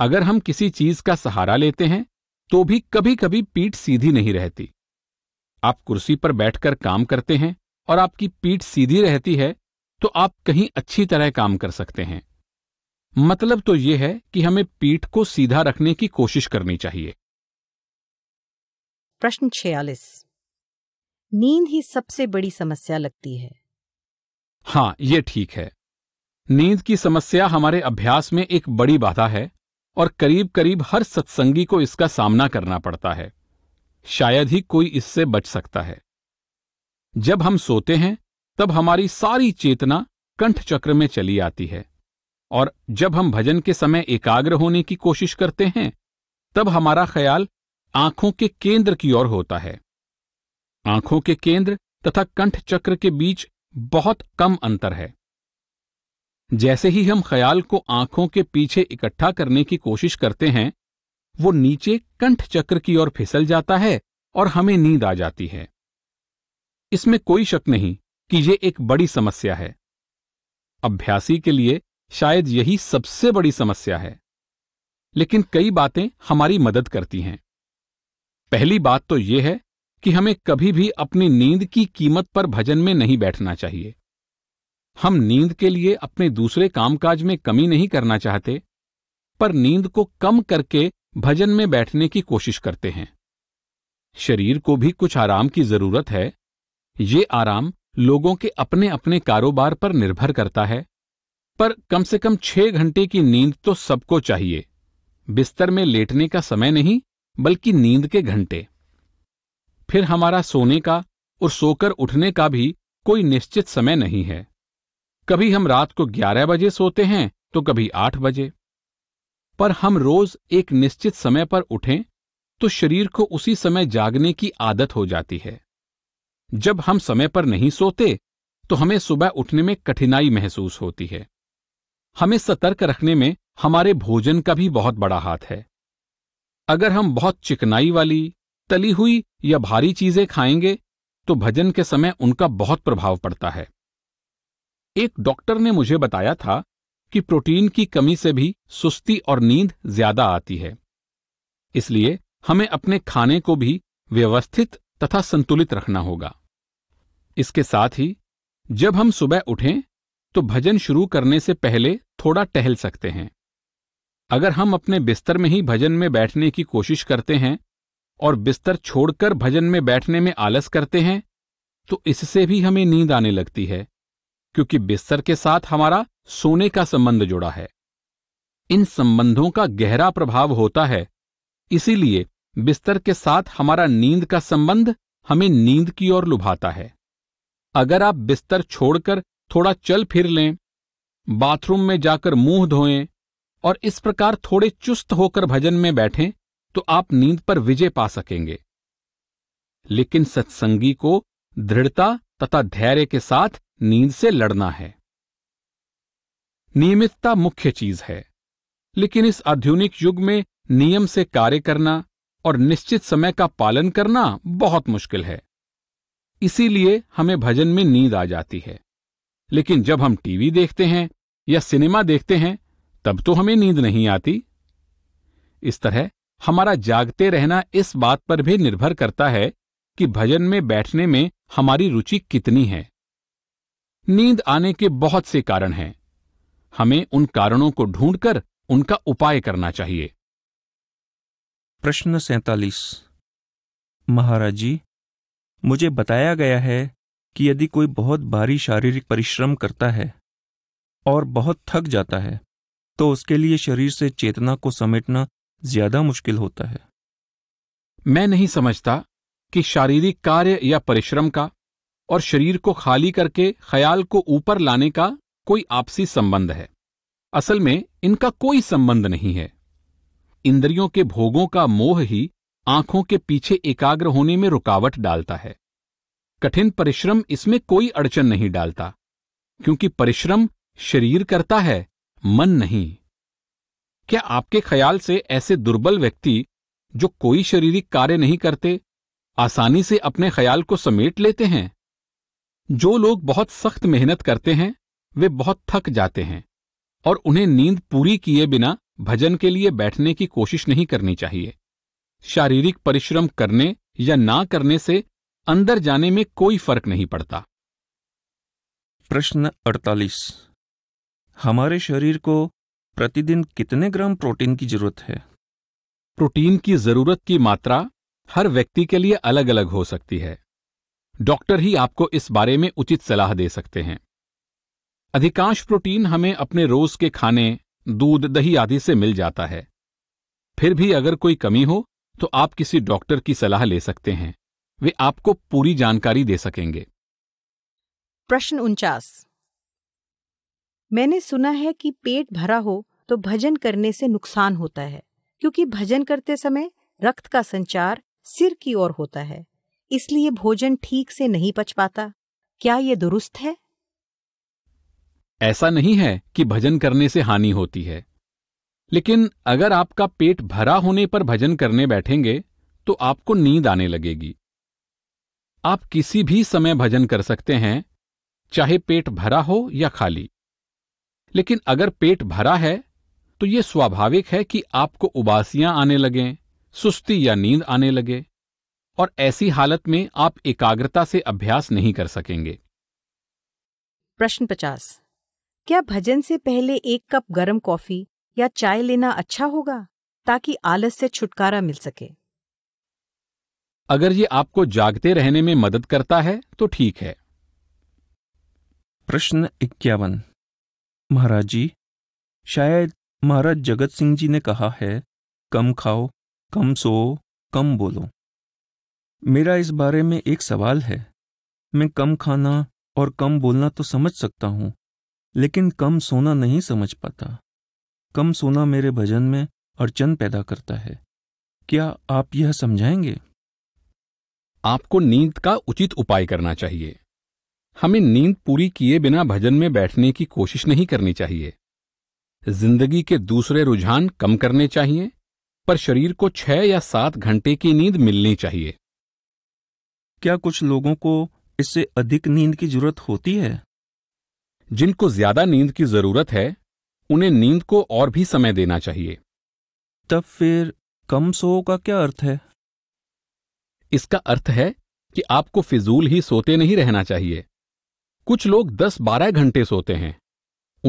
अगर हम किसी चीज का सहारा लेते हैं तो भी कभी कभी पीठ सीधी नहीं रहती आप कुर्सी पर बैठकर काम करते हैं और आपकी पीठ सीधी रहती है तो आप कहीं अच्छी तरह काम कर सकते हैं मतलब तो यह है कि हमें पीठ को सीधा रखने की कोशिश करनी चाहिए प्रश्न छियालीस नींद ही सबसे बड़ी समस्या लगती है हां यह ठीक है नींद की समस्या हमारे अभ्यास में एक बड़ी बाधा है और करीब करीब हर सत्संगी को इसका सामना करना पड़ता है शायद ही कोई इससे बच सकता है जब हम सोते हैं तब हमारी सारी चेतना कंठ चक्र में चली आती है और जब हम भजन के समय एकाग्र होने की कोशिश करते हैं तब हमारा ख्याल आंखों के केंद्र की ओर होता है आंखों के केंद्र तथा कंठ चक्र के बीच बहुत कम अंतर है जैसे ही हम ख्याल को आंखों के पीछे इकट्ठा करने की कोशिश करते हैं वो नीचे कंठ चक्र की ओर फिसल जाता है और हमें नींद आ जाती है इसमें कोई शक नहीं कि ये एक बड़ी समस्या है अभ्यासी के लिए शायद यही सबसे बड़ी समस्या है लेकिन कई बातें हमारी मदद करती हैं पहली बात तो यह है कि हमें कभी भी अपनी नींद की कीमत पर भजन में नहीं बैठना चाहिए हम नींद के लिए अपने दूसरे कामकाज में कमी नहीं करना चाहते पर नींद को कम करके भजन में बैठने की कोशिश करते हैं शरीर को भी कुछ आराम की जरूरत है ये आराम लोगों के अपने अपने कारोबार पर निर्भर करता है पर कम से कम छह घंटे की नींद तो सबको चाहिए बिस्तर में लेटने का समय नहीं बल्कि नींद के घंटे फिर हमारा सोने का और सोकर उठने का भी कोई निश्चित समय नहीं है कभी हम रात को 11 बजे सोते हैं तो कभी 8 बजे पर हम रोज एक निश्चित समय पर उठें तो शरीर को उसी समय जागने की आदत हो जाती है जब हम समय पर नहीं सोते तो हमें सुबह उठने में कठिनाई महसूस होती है हमें सतर्क रखने में हमारे भोजन का भी बहुत बड़ा हाथ है अगर हम बहुत चिकनाई वाली तली हुई या भारी चीजें खाएंगे तो भजन के समय उनका बहुत प्रभाव पड़ता है एक डॉक्टर ने मुझे बताया था कि प्रोटीन की कमी से भी सुस्ती और नींद ज्यादा आती है इसलिए हमें अपने खाने को भी व्यवस्थित तथा संतुलित रखना होगा इसके साथ ही जब हम सुबह उठें तो भजन शुरू करने से पहले थोड़ा टहल सकते हैं अगर हम अपने बिस्तर में ही भजन में बैठने की कोशिश करते हैं और बिस्तर छोड़कर भजन में बैठने में आलस करते हैं तो इससे भी हमें नींद आने लगती है क्योंकि बिस्तर के साथ हमारा सोने का संबंध जुड़ा है इन संबंधों का गहरा प्रभाव होता है इसीलिए बिस्तर के साथ हमारा नींद का संबंध हमें नींद की ओर लुभाता है अगर आप बिस्तर छोड़कर थोड़ा चल फिर लें बाथरूम में जाकर मुंह धोएं और इस प्रकार थोड़े चुस्त होकर भजन में बैठें तो आप नींद पर विजय पा सकेंगे लेकिन सत्संगी को दृढ़ता तथा धैर्य के साथ नींद से लड़ना है नियमितता मुख्य चीज है लेकिन इस आधुनिक युग में नियम से कार्य करना और निश्चित समय का पालन करना बहुत मुश्किल है इसीलिए हमें भजन में नींद आ जाती है लेकिन जब हम टीवी देखते हैं या सिनेमा देखते हैं तब तो हमें नींद नहीं आती इस तरह हमारा जागते रहना इस बात पर भी निर्भर करता है कि भजन में बैठने में हमारी रुचि कितनी है नींद आने के बहुत से कारण हैं हमें उन कारणों को ढूंढकर उनका उपाय करना चाहिए प्रश्न सैतालीस महाराज जी मुझे बताया गया है कि यदि कोई बहुत भारी शारीरिक परिश्रम करता है और बहुत थक जाता है तो उसके लिए शरीर से चेतना को समेटना ज्यादा मुश्किल होता है मैं नहीं समझता कि शारीरिक कार्य या परिश्रम का और शरीर को खाली करके ख्याल को ऊपर लाने का कोई आपसी संबंध है असल में इनका कोई संबंध नहीं है इंद्रियों के भोगों का मोह ही आंखों के पीछे एकाग्र होने में रुकावट डालता है कठिन परिश्रम इसमें कोई अड़चन नहीं डालता क्योंकि परिश्रम शरीर करता है मन नहीं क्या आपके ख्याल से ऐसे दुर्बल व्यक्ति जो कोई शारीरिक कार्य नहीं करते आसानी से अपने ख्याल को समेट लेते हैं जो लोग बहुत सख्त मेहनत करते हैं वे बहुत थक जाते हैं और उन्हें नींद पूरी किए बिना भजन के लिए बैठने की कोशिश नहीं करनी चाहिए शारीरिक परिश्रम करने या ना करने से अंदर जाने में कोई फर्क नहीं पड़ता प्रश्न 48 हमारे शरीर को प्रतिदिन कितने ग्राम प्रोटीन की जरूरत है प्रोटीन की जरूरत की मात्रा हर व्यक्ति के लिए अलग अलग हो सकती है डॉक्टर ही आपको इस बारे में उचित सलाह दे सकते हैं अधिकांश प्रोटीन हमें अपने रोज के खाने दूध दही आदि से मिल जाता है फिर भी अगर कोई कमी हो तो आप किसी डॉक्टर की सलाह ले सकते हैं वे आपको पूरी जानकारी दे सकेंगे प्रश्न उनचास मैंने सुना है कि पेट भरा हो तो भजन करने से नुकसान होता है क्योंकि भजन करते समय रक्त का संचार सिर की ओर होता है इसलिए भोजन ठीक से नहीं पच पाता क्या यह दुरुस्त है ऐसा नहीं है कि भजन करने से हानि होती है लेकिन अगर आपका पेट भरा होने पर भजन करने बैठेंगे तो आपको नींद आने लगेगी आप किसी भी समय भजन कर सकते हैं चाहे पेट भरा हो या खाली लेकिन अगर पेट भरा है तो यह स्वाभाविक है कि आपको उबासियां आने लगें सुस्ती या नींद आने लगे और ऐसी हालत में आप एकाग्रता से अभ्यास नहीं कर सकेंगे प्रश्न पचास क्या भजन से पहले एक कप गर्म कॉफी या चाय लेना अच्छा होगा ताकि आलस से छुटकारा मिल सके अगर ये आपको जागते रहने में मदद करता है तो ठीक है प्रश्न इक्यावन महाराज जी शायद महाराज जगत सिंह जी ने कहा है कम खाओ कम सो कम बोलो मेरा इस बारे में एक सवाल है मैं कम खाना और कम बोलना तो समझ सकता हूं लेकिन कम सोना नहीं समझ पाता कम सोना मेरे भजन में अड़चन पैदा करता है क्या आप यह समझाएंगे आपको नींद का उचित उपाय करना चाहिए हमें नींद पूरी किए बिना भजन में बैठने की कोशिश नहीं करनी चाहिए जिंदगी के दूसरे रुझान कम करने चाहिए पर शरीर को छह या सात घंटे की नींद मिलनी चाहिए क्या कुछ लोगों को इससे अधिक नींद की जरूरत होती है जिनको ज्यादा नींद की जरूरत है उन्हें नींद को और भी समय देना चाहिए तब फिर कम सो का क्या अर्थ है इसका अर्थ है कि आपको फिजूल ही सोते नहीं रहना चाहिए कुछ लोग 10-12 घंटे सोते हैं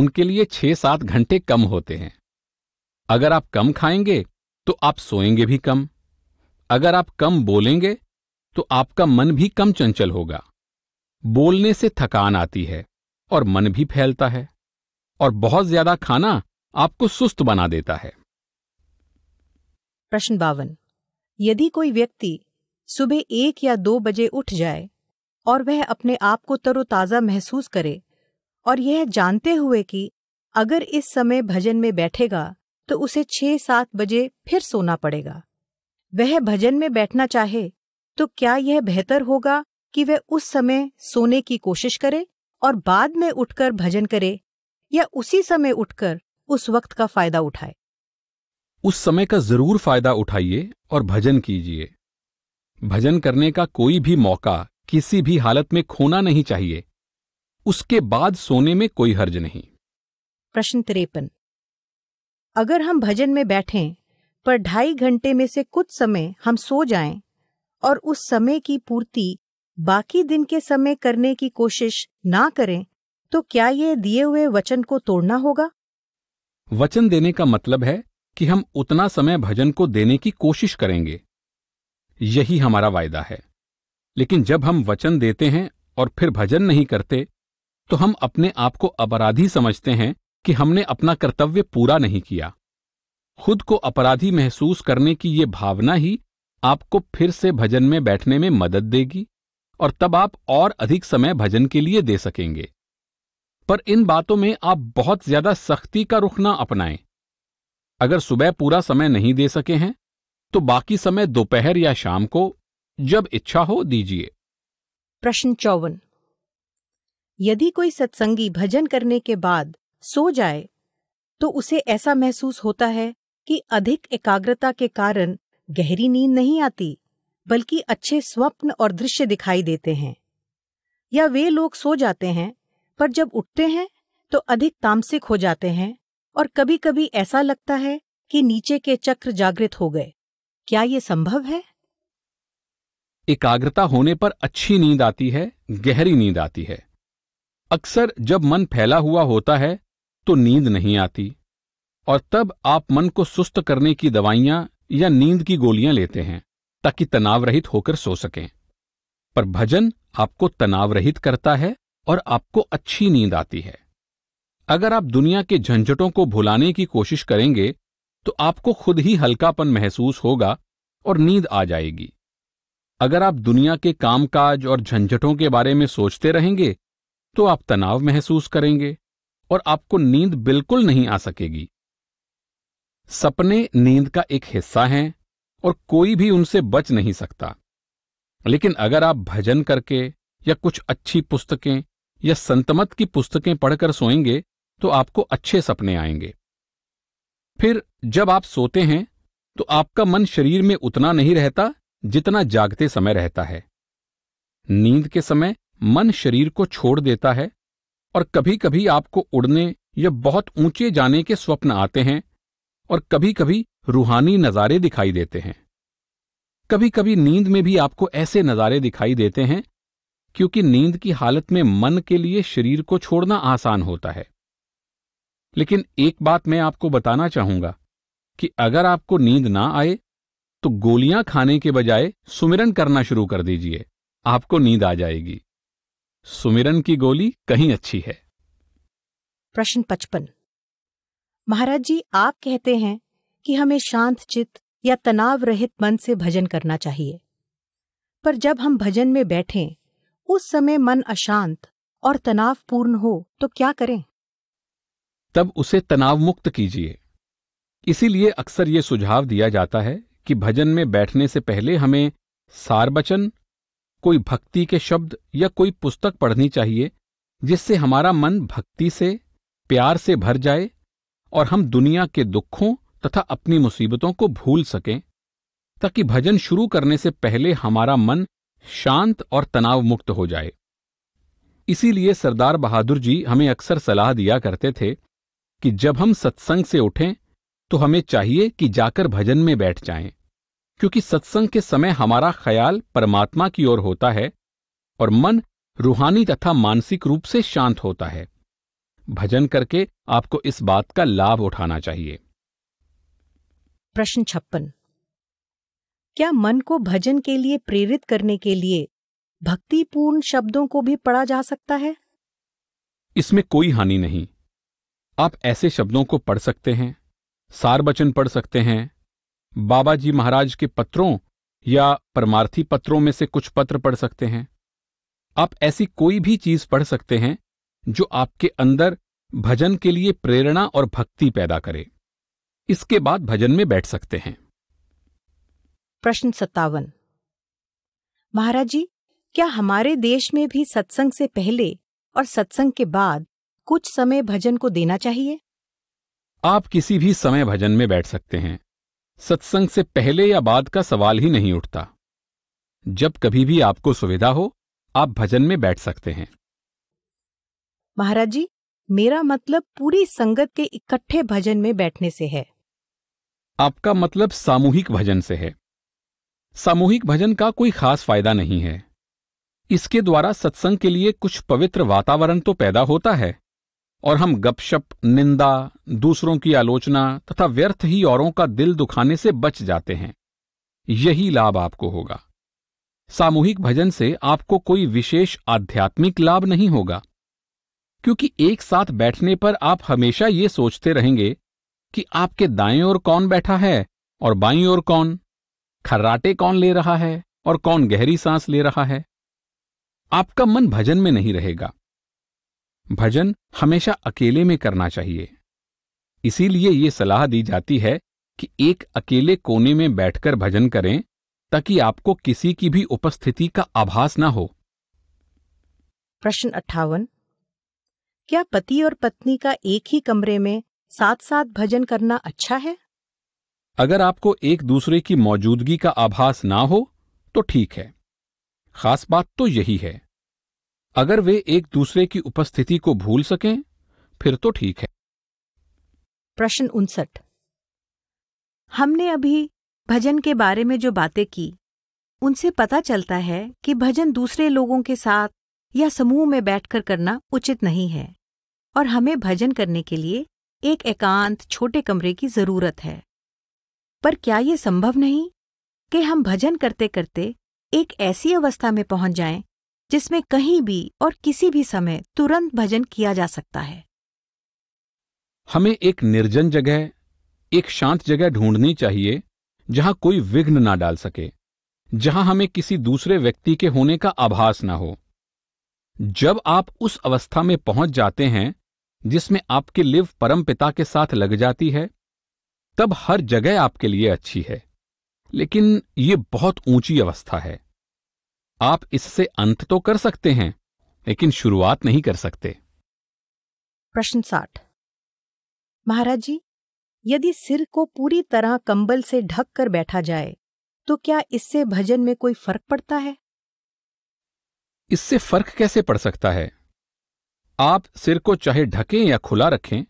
उनके लिए 6-7 घंटे कम होते हैं अगर आप कम खाएंगे तो आप सोएंगे भी कम अगर आप कम बोलेंगे तो आपका मन भी कम चंचल होगा बोलने से थकान आती है और मन भी फैलता है और बहुत ज्यादा खाना आपको सुस्त बना देता है प्रश्न बावन यदि कोई व्यक्ति सुबह एक या दो बजे उठ जाए और वह अपने आप को तरोताज़ा महसूस करे और यह जानते हुए कि अगर इस समय भजन में बैठेगा तो उसे छह सात बजे फिर सोना पड़ेगा वह भजन में बैठना चाहे तो क्या यह बेहतर होगा कि वह उस समय सोने की कोशिश करे और बाद में उठकर भजन करे या उसी समय उठकर उस वक्त का फायदा उठाए उस समय का जरूर फायदा उठाइए और भजन कीजिए भजन करने का कोई भी मौका किसी भी हालत में खोना नहीं चाहिए उसके बाद सोने में कोई हर्ज नहीं प्रश्न तिरपन अगर हम भजन में बैठें पर ढाई घंटे में से कुछ समय हम सो जाएं और उस समय की पूर्ति बाकी दिन के समय करने की कोशिश ना करें तो क्या ये दिए हुए वचन को तोड़ना होगा वचन देने का मतलब है कि हम उतना समय भजन को देने की कोशिश करेंगे यही हमारा वायदा है लेकिन जब हम वचन देते हैं और फिर भजन नहीं करते तो हम अपने आप को अपराधी समझते हैं कि हमने अपना कर्तव्य पूरा नहीं किया खुद को अपराधी महसूस करने की ये भावना ही आपको फिर से भजन में बैठने में मदद देगी और तब आप और अधिक समय भजन के लिए दे सकेंगे पर इन बातों में आप बहुत ज्यादा सख्ती का रुख ना अपनाएं अगर सुबह पूरा समय नहीं दे सके हैं तो बाकी समय दोपहर या शाम को जब इच्छा हो दीजिए प्रश्न चौवन यदि कोई सत्संगी भजन करने के बाद सो जाए तो उसे ऐसा महसूस होता है कि अधिक एकाग्रता के कारण गहरी नींद नहीं आती बल्कि अच्छे स्वप्न और दृश्य दिखाई देते हैं या वे लोग सो जाते हैं पर जब उठते हैं तो अधिक तामसिक हो जाते हैं और कभी कभी ऐसा लगता है कि नीचे के चक्र जागृत हो गए क्या ये संभव है एकाग्रता होने पर अच्छी नींद आती है गहरी नींद आती है अक्सर जब मन फैला हुआ होता है तो नींद नहीं आती और तब आप मन को सुस्त करने की दवाइयां या नींद की गोलियां लेते हैं ताकि तनाव रहित होकर सो सकें पर भजन आपको तनाव रहित करता है और आपको अच्छी नींद आती है अगर आप दुनिया के झंझटों को भुलाने की कोशिश करेंगे तो आपको खुद ही हल्कापन महसूस होगा और नींद आ जाएगी अगर आप दुनिया के कामकाज और झंझटों के बारे में सोचते रहेंगे तो आप तनाव महसूस करेंगे और आपको नींद बिल्कुल नहीं आ सकेगी सपने नींद का एक हिस्सा हैं और कोई भी उनसे बच नहीं सकता लेकिन अगर आप भजन करके या कुछ अच्छी पुस्तकें या संतमत की पुस्तकें पढ़कर सोएंगे तो आपको अच्छे सपने आएंगे फिर जब आप सोते हैं तो आपका मन शरीर में उतना नहीं रहता जितना जागते समय रहता है नींद के समय मन शरीर को छोड़ देता है और कभी कभी आपको उड़ने या बहुत ऊंचे जाने के स्वप्न आते हैं और कभी कभी रूहानी नज़ारे दिखाई देते हैं कभी कभी नींद में भी आपको ऐसे नज़ारे दिखाई देते हैं क्योंकि नींद की हालत में मन के लिए शरीर को छोड़ना आसान होता है लेकिन एक बात मैं आपको बताना चाहूंगा कि अगर आपको नींद ना आए तो गोलियां खाने के बजाय सुमिरन करना शुरू कर दीजिए आपको नींद आ जाएगी सुमिरन की गोली कहीं अच्छी है प्रश्न पचपन महाराज जी आप कहते हैं कि हमें शांत चित्त या तनाव रहित मन से भजन करना चाहिए पर जब हम भजन में बैठें उस समय मन अशांत और तनावपूर्ण हो तो क्या करें तब उसे तनाव मुक्त कीजिए इसीलिए अक्सर ये सुझाव दिया जाता है कि भजन में बैठने से पहले हमें सारवचन कोई भक्ति के शब्द या कोई पुस्तक पढ़नी चाहिए जिससे हमारा मन भक्ति से प्यार से भर जाए और हम दुनिया के दुखों तथा अपनी मुसीबतों को भूल सकें ताकि भजन शुरू करने से पहले हमारा मन शांत और तनाव मुक्त हो जाए इसीलिए सरदार बहादुर जी हमें अक्सर सलाह दिया करते थे कि जब हम सत्संग से उठें तो हमें चाहिए कि जाकर भजन में बैठ जाएं क्योंकि सत्संग के समय हमारा ख्याल परमात्मा की ओर होता है और मन रूहानी तथा मानसिक रूप से शांत होता है भजन करके आपको इस बात का लाभ उठाना चाहिए प्रश्न छप्पन क्या मन को भजन के लिए प्रेरित करने के लिए भक्तिपूर्ण शब्दों को भी पढ़ा जा सकता है इसमें कोई हानि नहीं आप ऐसे शब्दों को पढ़ सकते हैं सार वचन पढ़ सकते हैं बाबा जी महाराज के पत्रों या परमार्थी पत्रों में से कुछ पत्र पढ़ सकते हैं आप ऐसी कोई भी चीज पढ़ सकते हैं जो आपके अंदर भजन के लिए प्रेरणा और भक्ति पैदा करे इसके बाद भजन में बैठ सकते हैं प्रश्न सत्तावन महाराज जी क्या हमारे देश में भी सत्संग से पहले और सत्संग के बाद कुछ समय भजन को देना चाहिए आप किसी भी समय भजन में बैठ सकते हैं सत्संग से पहले या बाद का सवाल ही नहीं उठता जब कभी भी आपको सुविधा हो आप भजन में बैठ सकते हैं महाराज जी मेरा मतलब पूरी संगत के इकट्ठे भजन में बैठने से है आपका मतलब सामूहिक भजन से है सामूहिक भजन का कोई खास फायदा नहीं है इसके द्वारा सत्संग के लिए कुछ पवित्र वातावरण तो पैदा होता है और हम गपशप निंदा दूसरों की आलोचना तथा व्यर्थ ही औरों का दिल दुखाने से बच जाते हैं यही लाभ आपको होगा सामूहिक भजन से आपको कोई विशेष आध्यात्मिक लाभ नहीं होगा क्योंकि एक साथ बैठने पर आप हमेशा ये सोचते रहेंगे कि आपके दाएं ओर कौन बैठा है और बाईं ओर कौन खर्राटे कौन ले रहा है और कौन गहरी सांस ले रहा है आपका मन भजन में नहीं रहेगा भजन हमेशा अकेले में करना चाहिए इसीलिए ये सलाह दी जाती है कि एक अकेले कोने में बैठकर भजन करें ताकि आपको किसी की भी उपस्थिति का आभास ना हो प्रश्न अट्ठावन क्या पति और पत्नी का एक ही कमरे में साथ साथ भजन करना अच्छा है अगर आपको एक दूसरे की मौजूदगी का आभास ना हो तो ठीक है खास बात तो यही है अगर वे एक दूसरे की उपस्थिति को भूल सकें फिर तो ठीक है प्रश्न उनसठ हमने अभी भजन के बारे में जो बातें की उनसे पता चलता है कि भजन दूसरे लोगों के साथ या समूह में बैठकर करना उचित नहीं है और हमें भजन करने के लिए एक एकांत छोटे कमरे की जरूरत है पर क्या ये संभव नहीं कि हम भजन करते करते एक ऐसी अवस्था में पहुंच जाएं जिसमें कहीं भी और किसी भी समय तुरंत भजन किया जा सकता है हमें एक निर्जन जगह एक शांत जगह ढूंढनी चाहिए जहां कोई विघ्न ना डाल सके जहां हमें किसी दूसरे व्यक्ति के होने का आभास ना हो जब आप उस अवस्था में पहुंच जाते हैं जिसमें आपकी लिव परम पिता के साथ लग जाती है तब हर जगह आपके लिए अच्छी है लेकिन ये बहुत ऊंची अवस्था है आप इससे अंत तो कर सकते हैं लेकिन शुरुआत नहीं कर सकते प्रश्न साठ महाराज जी यदि सिर को पूरी तरह कंबल से ढक कर बैठा जाए तो क्या इससे भजन में कोई फर्क पड़ता है इससे फर्क कैसे पड़ सकता है आप सिर को चाहे ढकें या खुला रखें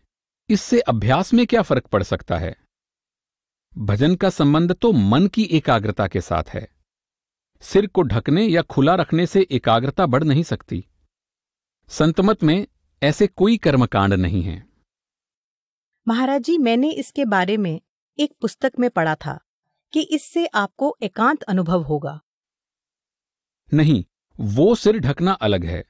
इससे अभ्यास में क्या फर्क पड़ सकता है भजन का संबंध तो मन की एकाग्रता के साथ है सिर को ढकने या खुला रखने से एकाग्रता बढ़ नहीं सकती संतमत में ऐसे कोई कर्मकांड नहीं है महाराज जी मैंने इसके बारे में एक पुस्तक में पढ़ा था कि इससे आपको एकांत अनुभव होगा नहीं वो सिर ढकना अलग है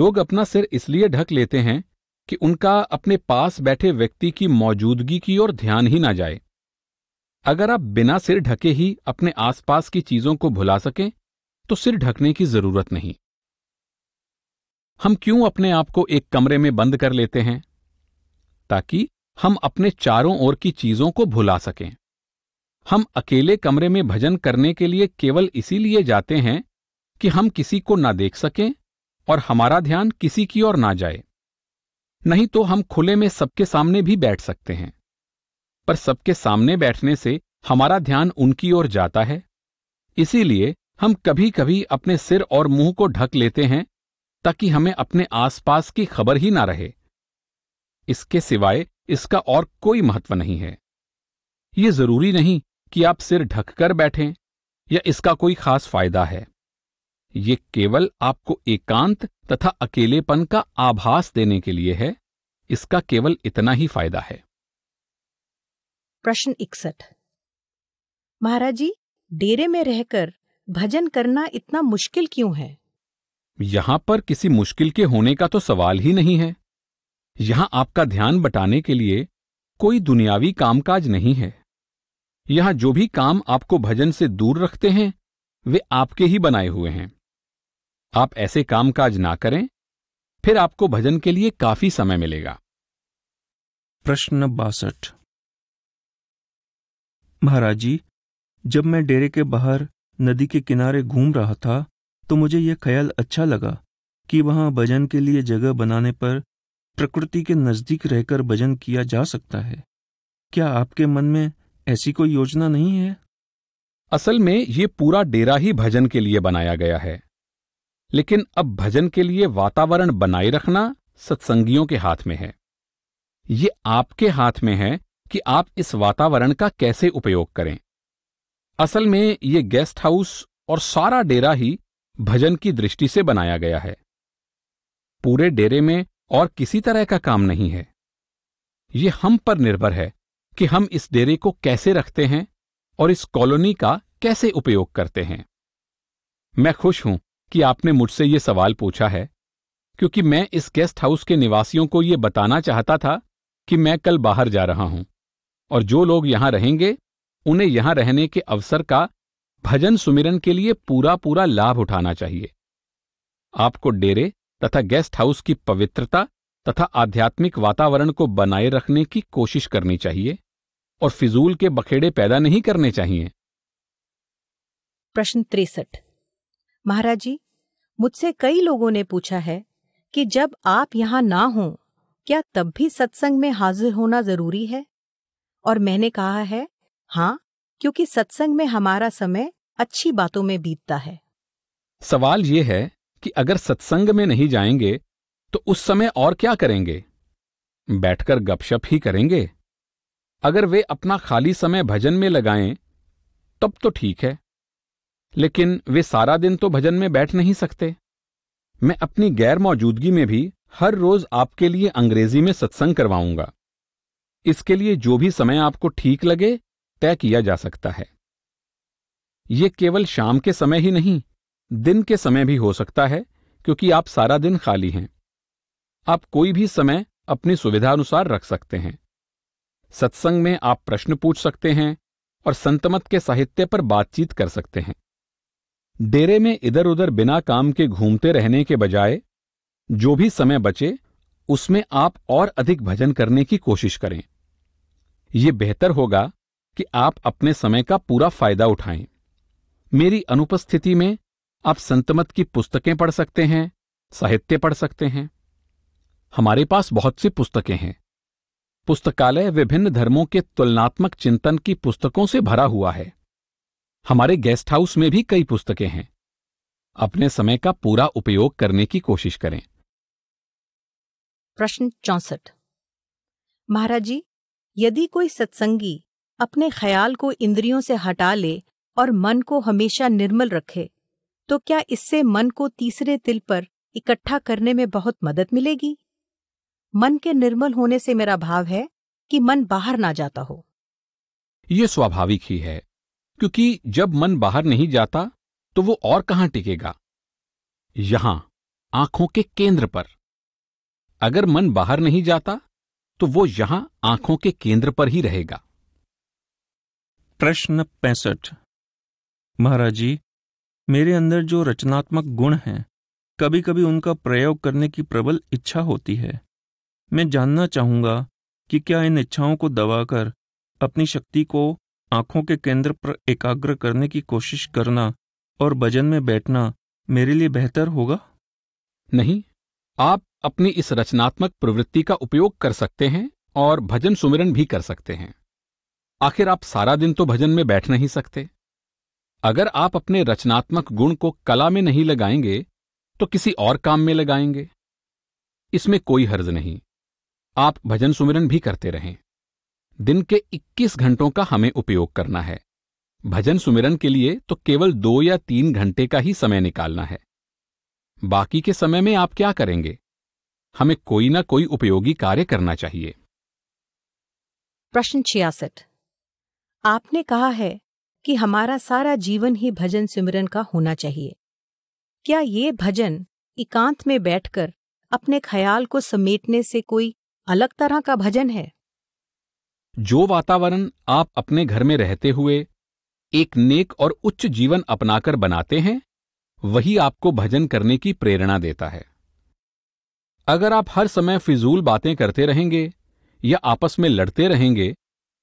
लोग अपना सिर इसलिए ढक लेते हैं कि उनका अपने पास बैठे व्यक्ति की मौजूदगी की ओर ध्यान ही ना जाए अगर आप बिना सिर ढके ही अपने आसपास की चीजों को भुला सकें तो सिर ढकने की जरूरत नहीं हम क्यों अपने आप को एक कमरे में बंद कर लेते हैं ताकि हम अपने चारों ओर की चीजों को भुला सकें हम अकेले कमरे में भजन करने के लिए केवल इसीलिए जाते हैं कि हम किसी को ना देख सकें और हमारा ध्यान किसी की ओर ना जाए नहीं तो हम खुले में सबके सामने भी बैठ सकते हैं पर सबके सामने बैठने से हमारा ध्यान उनकी ओर जाता है इसीलिए हम कभी कभी अपने सिर और मुंह को ढक लेते हैं ताकि हमें अपने आसपास की खबर ही ना रहे इसके सिवाय इसका और कोई महत्व नहीं है ये जरूरी नहीं कि आप सिर ढककर बैठें या इसका कोई खास फायदा है ये केवल आपको एकांत तथा अकेलेपन का आभास देने के लिए है इसका केवल इतना ही फायदा है प्रश्न इकसठ महाराज जी डेरे में रहकर भजन करना इतना मुश्किल क्यों है यहाँ पर किसी मुश्किल के होने का तो सवाल ही नहीं है यहाँ आपका ध्यान बटाने के लिए कोई दुनियावी कामकाज नहीं है यहाँ जो भी काम आपको भजन से दूर रखते हैं वे आपके ही बनाए हुए हैं आप ऐसे कामकाज ना करें फिर आपको भजन के लिए काफी समय मिलेगा प्रश्न बासठ महाराज जी जब मैं डेरे के बाहर नदी के किनारे घूम रहा था तो मुझे यह ख्याल अच्छा लगा कि वहां भजन के लिए जगह बनाने पर प्रकृति के नज़दीक रहकर भजन किया जा सकता है क्या आपके मन में ऐसी कोई योजना नहीं है असल में ये पूरा डेरा ही भजन के लिए बनाया गया है लेकिन अब भजन के लिए वातावरण बनाए रखना सत्संगियों के हाथ में है ये आपके हाथ में है कि आप इस वातावरण का कैसे उपयोग करें असल में ये गेस्ट हाउस और सारा डेरा ही भजन की दृष्टि से बनाया गया है पूरे डेरे में और किसी तरह का काम नहीं है ये हम पर निर्भर है कि हम इस डेरे को कैसे रखते हैं और इस कॉलोनी का कैसे उपयोग करते हैं मैं खुश हूं कि आपने मुझसे ये सवाल पूछा है क्योंकि मैं इस गेस्ट हाउस के निवासियों को ये बताना चाहता था कि मैं कल बाहर जा रहा हूं और जो लोग यहां रहेंगे उन्हें यहां रहने के अवसर का भजन सुमिरन के लिए पूरा पूरा लाभ उठाना चाहिए आपको डेरे तथा गेस्ट हाउस की पवित्रता तथा आध्यात्मिक वातावरण को बनाए रखने की कोशिश करनी चाहिए और फिजूल के बखेड़े पैदा नहीं करने चाहिए प्रश्न तिरसठ महाराज जी मुझसे कई लोगों ने पूछा है कि जब आप यहां ना हो क्या तब भी सत्संग में हाजिर होना जरूरी है और मैंने कहा है हाँ क्योंकि सत्संग में हमारा समय अच्छी बातों में बीतता है सवाल ये है कि अगर सत्संग में नहीं जाएंगे तो उस समय और क्या करेंगे बैठकर गपशप ही करेंगे अगर वे अपना खाली समय भजन में लगाएं तब तो ठीक है लेकिन वे सारा दिन तो भजन में बैठ नहीं सकते मैं अपनी गैर मौजूदगी में भी हर रोज आपके लिए अंग्रेजी में सत्संग करवाऊंगा इसके लिए जो भी समय आपको ठीक लगे तय किया जा सकता है ये केवल शाम के समय ही नहीं दिन के समय भी हो सकता है क्योंकि आप सारा दिन खाली हैं आप कोई भी समय अपनी सुविधा अनुसार रख सकते हैं सत्संग में आप प्रश्न पूछ सकते हैं और संतमत के साहित्य पर बातचीत कर सकते हैं डेरे में इधर उधर बिना काम के घूमते रहने के बजाय जो भी समय बचे उसमें आप और अधिक भजन करने की कोशिश करें यह बेहतर होगा कि आप अपने समय का पूरा फायदा उठाएं मेरी अनुपस्थिति में आप संतमत की पुस्तकें पढ़ सकते हैं साहित्य पढ़ सकते हैं हमारे पास बहुत सी पुस्तकें हैं पुस्तकालय विभिन्न धर्मों के तुलनात्मक चिंतन की पुस्तकों से भरा हुआ है हमारे गेस्ट हाउस में भी कई पुस्तकें हैं अपने समय का पूरा उपयोग करने की कोशिश करें प्रश्न चौसठ महाराज जी यदि कोई सत्संगी अपने ख्याल को इंद्रियों से हटा ले और मन को हमेशा निर्मल रखे तो क्या इससे मन को तीसरे तिल पर इकट्ठा करने में बहुत मदद मिलेगी मन के निर्मल होने से मेरा भाव है कि मन बाहर ना जाता हो यह स्वाभाविक ही है क्योंकि जब मन बाहर नहीं जाता तो वो और कहां टिकेगा यहां आंखों के केंद्र पर अगर मन बाहर नहीं जाता तो वो यहां आंखों के केंद्र पर ही रहेगा प्रश्न पैंसठ महाराज जी मेरे अंदर जो रचनात्मक गुण हैं कभी कभी उनका प्रयोग करने की प्रबल इच्छा होती है मैं जानना चाहूंगा कि क्या इन इच्छाओं को दबाकर अपनी शक्ति को आंखों के केंद्र पर एकाग्र करने की कोशिश करना और भजन में बैठना मेरे लिए बेहतर होगा नहीं आप अपनी इस रचनात्मक प्रवृत्ति का उपयोग कर सकते हैं और भजन सुमिरन भी कर सकते हैं आखिर आप सारा दिन तो भजन में बैठ नहीं सकते अगर आप अपने रचनात्मक गुण को कला में नहीं लगाएंगे तो किसी और काम में लगाएंगे इसमें कोई हर्ज नहीं आप भजन सुमिरन भी करते रहें दिन के 21 घंटों का हमें उपयोग करना है भजन सुमिरन के लिए तो केवल दो या तीन घंटे का ही समय निकालना है बाकी के समय में आप क्या करेंगे हमें कोई ना कोई उपयोगी कार्य करना चाहिए प्रश्न छियासठ आपने कहा है कि हमारा सारा जीवन ही भजन सिमरन का होना चाहिए क्या ये भजन एकांत में बैठकर अपने ख्याल को समेटने से कोई अलग तरह का भजन है जो वातावरण आप अपने घर में रहते हुए एक नेक और उच्च जीवन अपनाकर बनाते हैं वही आपको भजन करने की प्रेरणा देता है अगर आप हर समय फिजूल बातें करते रहेंगे या आपस में लड़ते रहेंगे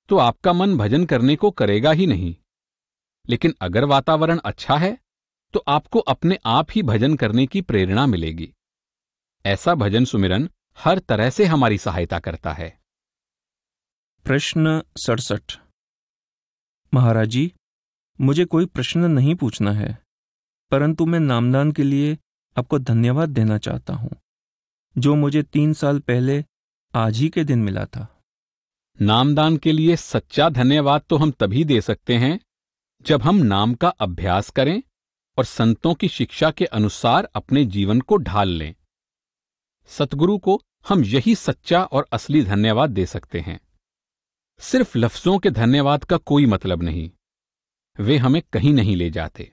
तो आपका मन भजन करने को करेगा ही नहीं लेकिन अगर वातावरण अच्छा है तो आपको अपने आप ही भजन करने की प्रेरणा मिलेगी ऐसा भजन सुमिरन हर तरह से हमारी सहायता करता है प्रश्न सड़सठ महाराज जी मुझे कोई प्रश्न नहीं पूछना है परंतु मैं नामदान के लिए आपको धन्यवाद देना चाहता हूं जो मुझे तीन साल पहले आज ही के दिन मिला था नामदान के लिए सच्चा धन्यवाद तो हम तभी दे सकते हैं जब हम नाम का अभ्यास करें और संतों की शिक्षा के अनुसार अपने जीवन को ढाल लें सतगुरु को हम यही सच्चा और असली धन्यवाद दे सकते हैं सिर्फ लफ्जों के धन्यवाद का कोई मतलब नहीं वे हमें कहीं नहीं ले जाते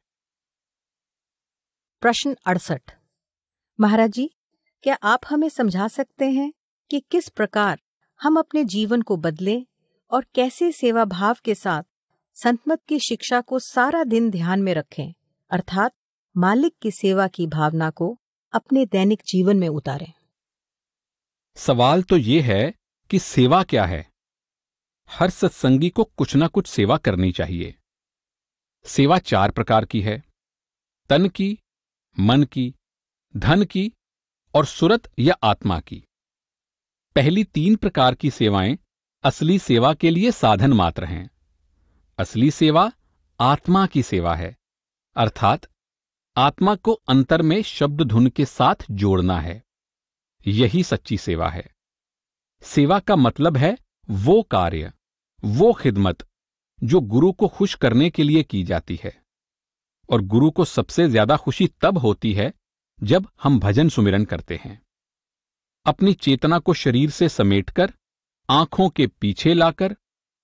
प्रश्न अड़सठ महाराज जी क्या आप हमें समझा सकते हैं कि किस प्रकार हम अपने जीवन को बदलें और कैसे सेवा भाव के साथ संतमत की शिक्षा को सारा दिन ध्यान में रखें अर्थात मालिक की सेवा की भावना को अपने दैनिक जीवन में उतारें सवाल तो ये है कि सेवा क्या है हर सत्संगी को कुछ ना कुछ सेवा करनी चाहिए सेवा चार प्रकार की है तन की मन की धन की और सुरत या आत्मा की पहली तीन प्रकार की सेवाएं असली सेवा के लिए साधन मात्र हैं असली सेवा आत्मा की सेवा है अर्थात आत्मा को अंतर में शब्द धुन के साथ जोड़ना है यही सच्ची सेवा है सेवा का मतलब है वो कार्य वो खिदमत जो गुरु को खुश करने के लिए की जाती है और गुरु को सबसे ज्यादा खुशी तब होती है जब हम भजन सुमिरन करते हैं अपनी चेतना को शरीर से समेटकर आंखों के पीछे लाकर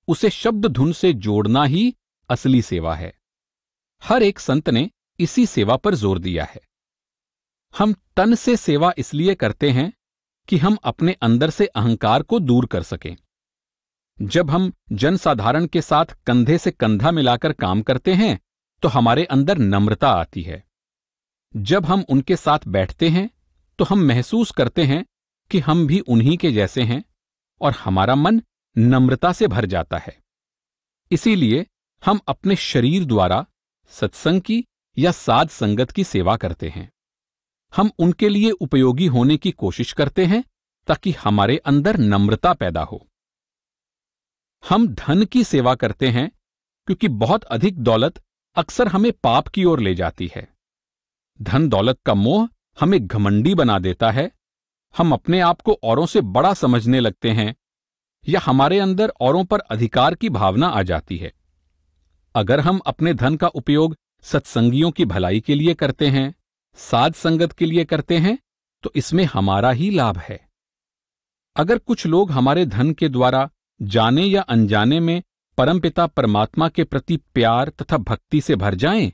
उसे शब्द धुन से जोड़ना ही असली सेवा है हर एक संत ने इसी सेवा पर जोर दिया है हम तन से सेवा इसलिए करते हैं कि हम अपने अंदर से अहंकार को दूर कर सकें जब हम जनसाधारण के साथ कंधे से कंधा मिलाकर काम करते हैं तो हमारे अंदर नम्रता आती है जब हम उनके साथ बैठते हैं तो हम महसूस करते हैं कि हम भी उन्हीं के जैसे हैं और हमारा मन नम्रता से भर जाता है इसीलिए हम अपने शरीर द्वारा सत्संग की या साध संगत की सेवा करते हैं हम उनके लिए उपयोगी होने की कोशिश करते हैं ताकि हमारे अंदर नम्रता पैदा हो हम धन की सेवा करते हैं क्योंकि बहुत अधिक दौलत अक्सर हमें पाप की ओर ले जाती है धन दौलत का मोह हमें घमंडी बना देता है हम अपने आप को औरों से बड़ा समझने लगते हैं या हमारे अंदर औरों पर अधिकार की भावना आ जाती है अगर हम अपने धन का उपयोग सत्संगियों की भलाई के लिए करते हैं साध संगत के लिए करते हैं तो इसमें हमारा ही लाभ है अगर कुछ लोग हमारे धन के द्वारा जाने या अनजाने में परमपिता परमात्मा के प्रति प्यार तथा भक्ति से भर जाएं,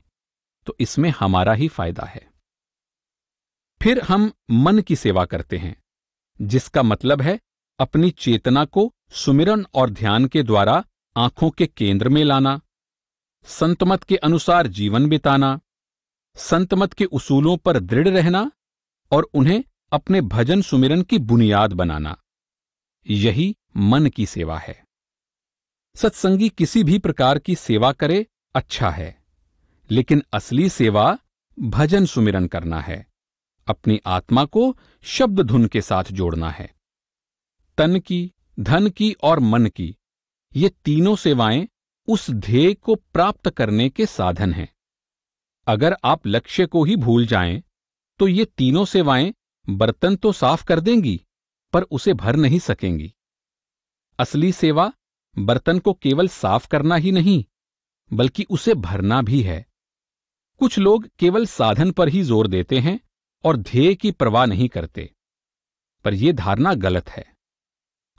तो इसमें हमारा ही फायदा है फिर हम मन की सेवा करते हैं जिसका मतलब है अपनी चेतना को सुमिरन और ध्यान के द्वारा आंखों के केंद्र में लाना संतमत के अनुसार जीवन बिताना संतमत के उसूलों पर दृढ़ रहना और उन्हें अपने भजन सुमिरन की बुनियाद बनाना यही मन की सेवा है सत्संगी किसी भी प्रकार की सेवा करे अच्छा है लेकिन असली सेवा भजन सुमिरन करना है अपनी आत्मा को शब्द धुन के साथ जोड़ना है तन की धन की और मन की ये तीनों सेवाएं उस ध्येय को प्राप्त करने के साधन हैं अगर आप लक्ष्य को ही भूल जाएं, तो ये तीनों सेवाएं बर्तन तो साफ कर देंगी पर उसे भर नहीं सकेंगी असली सेवा बर्तन को केवल साफ करना ही नहीं बल्कि उसे भरना भी है कुछ लोग केवल साधन पर ही जोर देते हैं और ध्येय की परवाह नहीं करते पर यह धारणा गलत है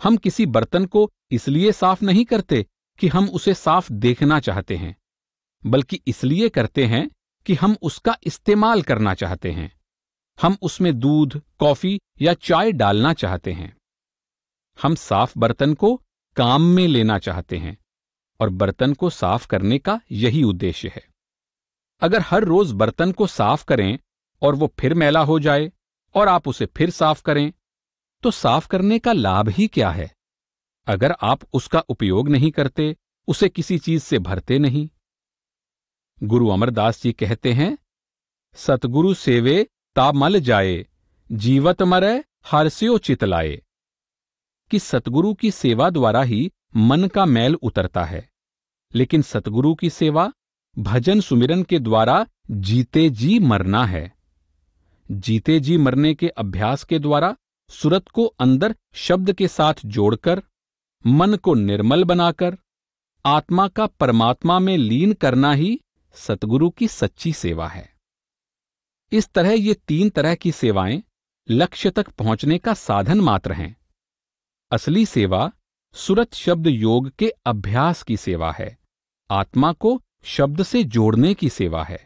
हम किसी बर्तन को इसलिए साफ नहीं करते कि हम उसे साफ देखना चाहते हैं बल्कि इसलिए करते हैं कि हम उसका इस्तेमाल करना चाहते हैं हम उसमें दूध कॉफी या चाय डालना चाहते हैं हम साफ बर्तन को काम में लेना चाहते हैं और बर्तन को साफ करने का यही उद्देश्य है अगर हर रोज बर्तन को साफ करें और वो फिर मैला हो जाए और आप उसे फिर साफ करें तो साफ करने का लाभ ही क्या है अगर आप उसका उपयोग नहीं करते उसे किसी चीज से भरते नहीं गुरु अमरदास जी कहते हैं सतगुरु सेवे ता मल जाए जीवत मरे हरस्यो चित लाए कि सतगुरु की सेवा द्वारा ही मन का मैल उतरता है लेकिन सतगुरु की सेवा भजन सुमिरन के द्वारा जीते जी मरना है जीते जी मरने के अभ्यास के द्वारा सुरत को अंदर शब्द के साथ जोड़कर मन को निर्मल बनाकर आत्मा का परमात्मा में लीन करना ही सतगुरु की सच्ची सेवा है इस तरह ये तीन तरह की सेवाएं लक्ष्य तक पहुंचने का साधन मात्र हैं असली सेवा सुरत शब्द योग के अभ्यास की सेवा है आत्मा को शब्द से जोड़ने की सेवा है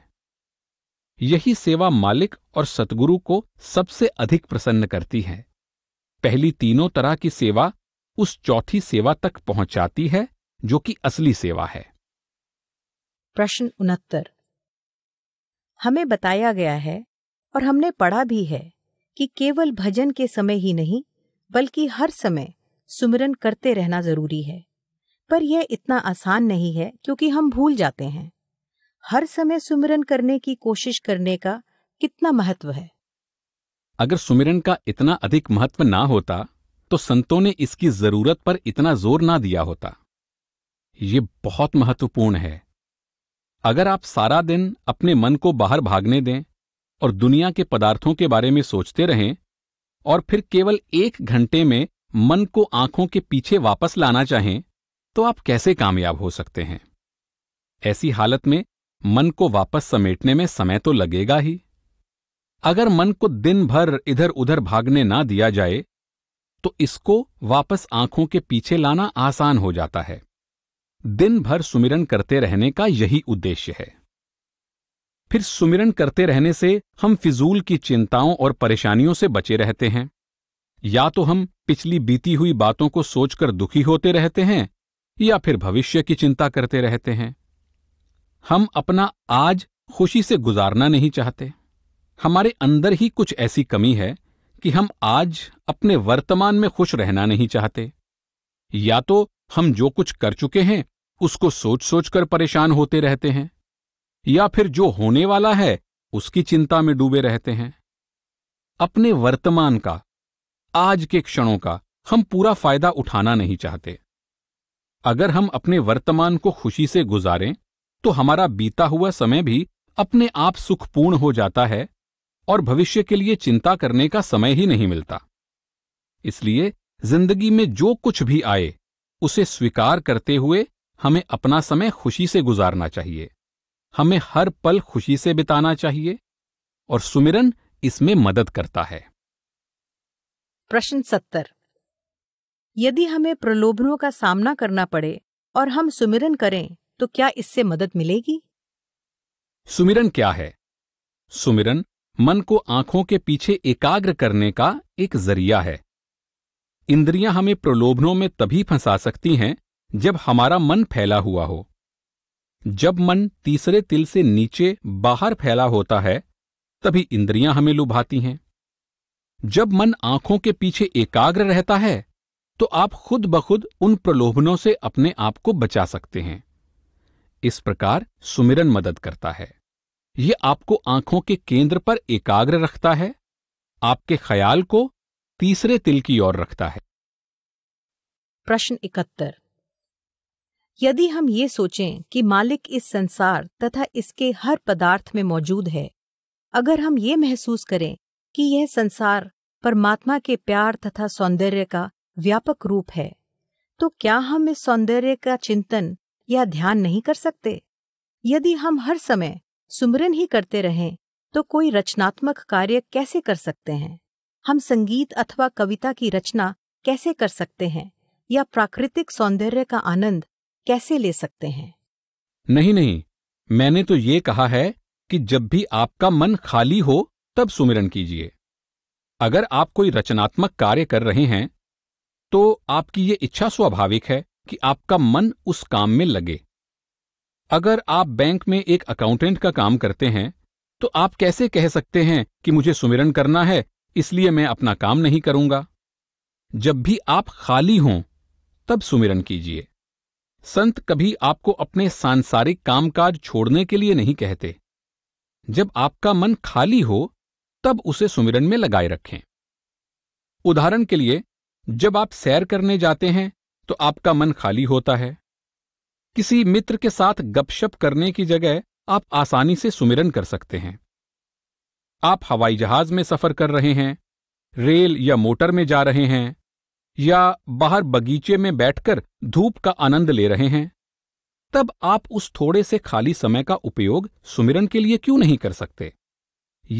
यही सेवा मालिक और सतगुरु को सबसे अधिक प्रसन्न करती है पहली तीनों तरह की सेवा उस चौथी सेवा तक पहुंचाती है जो कि असली सेवा है प्रश्न उनहत्तर हमें बताया गया है और हमने पढ़ा भी है कि केवल भजन के समय ही नहीं बल्कि हर समय सुमिरन करते रहना जरूरी है पर यह इतना आसान नहीं है क्योंकि हम भूल जाते हैं हर समय सुमिरन करने की कोशिश करने का कितना महत्व है अगर सुमिरन का इतना अधिक महत्व ना होता तो संतों ने इसकी जरूरत पर इतना जोर ना दिया होता ये बहुत महत्वपूर्ण है अगर आप सारा दिन अपने मन को बाहर भागने दें और दुनिया के पदार्थों के बारे में सोचते रहें और फिर केवल एक घंटे में मन को आंखों के पीछे वापस लाना चाहें तो आप कैसे कामयाब हो सकते हैं ऐसी हालत में मन को वापस समेटने में समय तो लगेगा ही अगर मन को दिन भर इधर उधर भागने ना दिया जाए तो इसको वापस आंखों के पीछे लाना आसान हो जाता है दिन भर सुमिरन करते रहने का यही उद्देश्य है फिर सुमिरन करते रहने से हम फिजूल की चिंताओं और परेशानियों से बचे रहते हैं या तो हम पिछली बीती हुई बातों को सोचकर दुखी होते रहते हैं या फिर भविष्य की चिंता करते रहते हैं हम अपना आज खुशी से गुजारना नहीं चाहते हमारे अंदर ही कुछ ऐसी कमी है कि हम आज अपने वर्तमान में खुश रहना नहीं चाहते या तो हम जो कुछ कर चुके हैं उसको सोच सोच कर परेशान होते रहते हैं या फिर जो होने वाला है उसकी चिंता में डूबे रहते हैं अपने वर्तमान का आज के क्षणों का हम पूरा फायदा उठाना नहीं चाहते अगर हम अपने वर्तमान को खुशी से गुजारें तो हमारा बीता हुआ समय भी अपने आप सुखपूर्ण हो जाता है और भविष्य के लिए चिंता करने का समय ही नहीं मिलता इसलिए जिंदगी में जो कुछ भी आए उसे स्वीकार करते हुए हमें अपना समय खुशी से गुजारना चाहिए हमें हर पल खुशी से बिताना चाहिए और सुमिरन इसमें मदद करता है प्रश्न सत्तर यदि हमें प्रलोभनों का सामना करना पड़े और हम सुमिरन करें तो क्या इससे मदद मिलेगी सुमिरन क्या है सुमिरन मन को आंखों के पीछे एकाग्र करने का एक जरिया है इंद्रियां हमें प्रलोभनों में तभी फंसा सकती हैं जब हमारा मन फैला हुआ हो जब मन तीसरे तिल से नीचे बाहर फैला होता है तभी इंद्रियां हमें लुभाती हैं जब मन आंखों के पीछे एकाग्र रहता है तो आप खुद ब खुद उन प्रलोभनों से अपने आप को बचा सकते हैं इस प्रकार सुमिरन मदद करता है यह आपको आंखों के केंद्र पर एकाग्र रखता है आपके ख्याल को तीसरे तिल की ओर रखता है प्रश्न इकहत्तर यदि हम ये सोचें कि मालिक इस संसार तथा इसके हर पदार्थ में मौजूद है अगर हम ये महसूस करें कि यह संसार परमात्मा के प्यार तथा सौंदर्य का व्यापक रूप है तो क्या हम इस सौंदर्य का चिंतन या ध्यान नहीं कर सकते यदि हम हर समय सुमरन ही करते रहें तो कोई रचनात्मक कार्य कैसे कर सकते हैं हम संगीत अथवा कविता की रचना कैसे कर सकते हैं या प्राकृतिक सौंदर्य का आनंद कैसे ले सकते हैं नहीं नहीं मैंने तो ये कहा है कि जब भी आपका मन खाली हो तब सुमिरन कीजिए अगर आप कोई रचनात्मक कार्य कर रहे हैं तो आपकी ये इच्छा स्वाभाविक है कि आपका मन उस काम में लगे अगर आप बैंक में एक अकाउंटेंट का काम करते हैं तो आप कैसे कह सकते हैं कि मुझे सुमिरन करना है इसलिए मैं अपना काम नहीं करूंगा जब भी आप खाली हों तब सुमिरन कीजिए संत कभी आपको अपने सांसारिक कामकाज छोड़ने के लिए नहीं कहते जब आपका मन खाली हो तब उसे सुमिरन में लगाए रखें उदाहरण के लिए जब आप सैर करने जाते हैं तो आपका मन खाली होता है किसी मित्र के साथ गपशप करने की जगह आप आसानी से सुमिरन कर सकते हैं आप हवाई जहाज में सफर कर रहे हैं रेल या मोटर में जा रहे हैं या बाहर बगीचे में बैठकर धूप का आनंद ले रहे हैं तब आप उस थोड़े से खाली समय का उपयोग सुमिरन के लिए क्यों नहीं कर सकते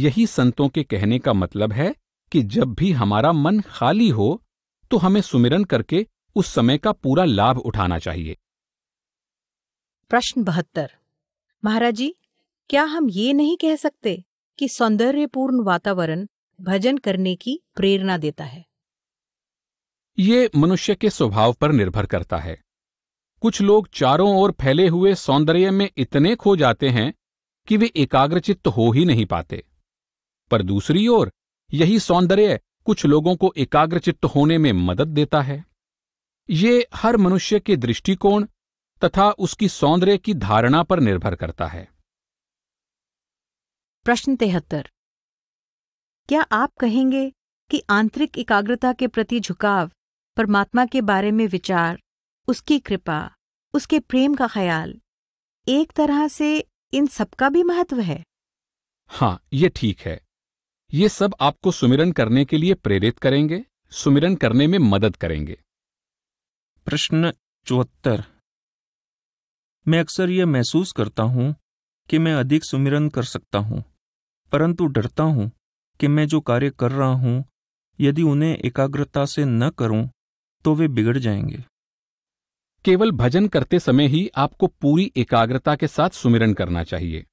यही संतों के कहने का मतलब है कि जब भी हमारा मन खाली हो तो हमें सुमिरन करके उस समय का पूरा लाभ उठाना चाहिए प्रश्न बहत्तर महाराज जी क्या हम ये नहीं कह सकते कि सौंदर्यपूर्ण वातावरण भजन करने की प्रेरणा देता है ये मनुष्य के स्वभाव पर निर्भर करता है कुछ लोग चारों ओर फैले हुए सौंदर्य में इतने खो जाते हैं कि वे एकाग्रचित्त हो ही नहीं पाते पर दूसरी ओर यही सौंदर्य कुछ लोगों को एकाग्रचित्त होने में मदद देता है ये हर मनुष्य के दृष्टिकोण तथा उसकी सौंदर्य की धारणा पर निर्भर करता है प्रश्न तिहत्तर क्या आप कहेंगे कि आंतरिक एकाग्रता के प्रति झुकाव परमात्मा के बारे में विचार उसकी कृपा उसके प्रेम का ख्याल एक तरह से इन सबका भी महत्व है हाँ ये ठीक है ये सब आपको सुमिरन करने के लिए प्रेरित करेंगे सुमिरन करने में मदद करेंगे प्रश्न चौहत्तर मैं अक्सर यह महसूस करता हूं कि मैं अधिक सुमिरन कर सकता हूं परंतु डरता हूं कि मैं जो कार्य कर रहा हूं यदि उन्हें एकाग्रता से न करूं तो वे बिगड़ जाएंगे केवल भजन करते समय ही आपको पूरी एकाग्रता के साथ सुमिरन करना चाहिए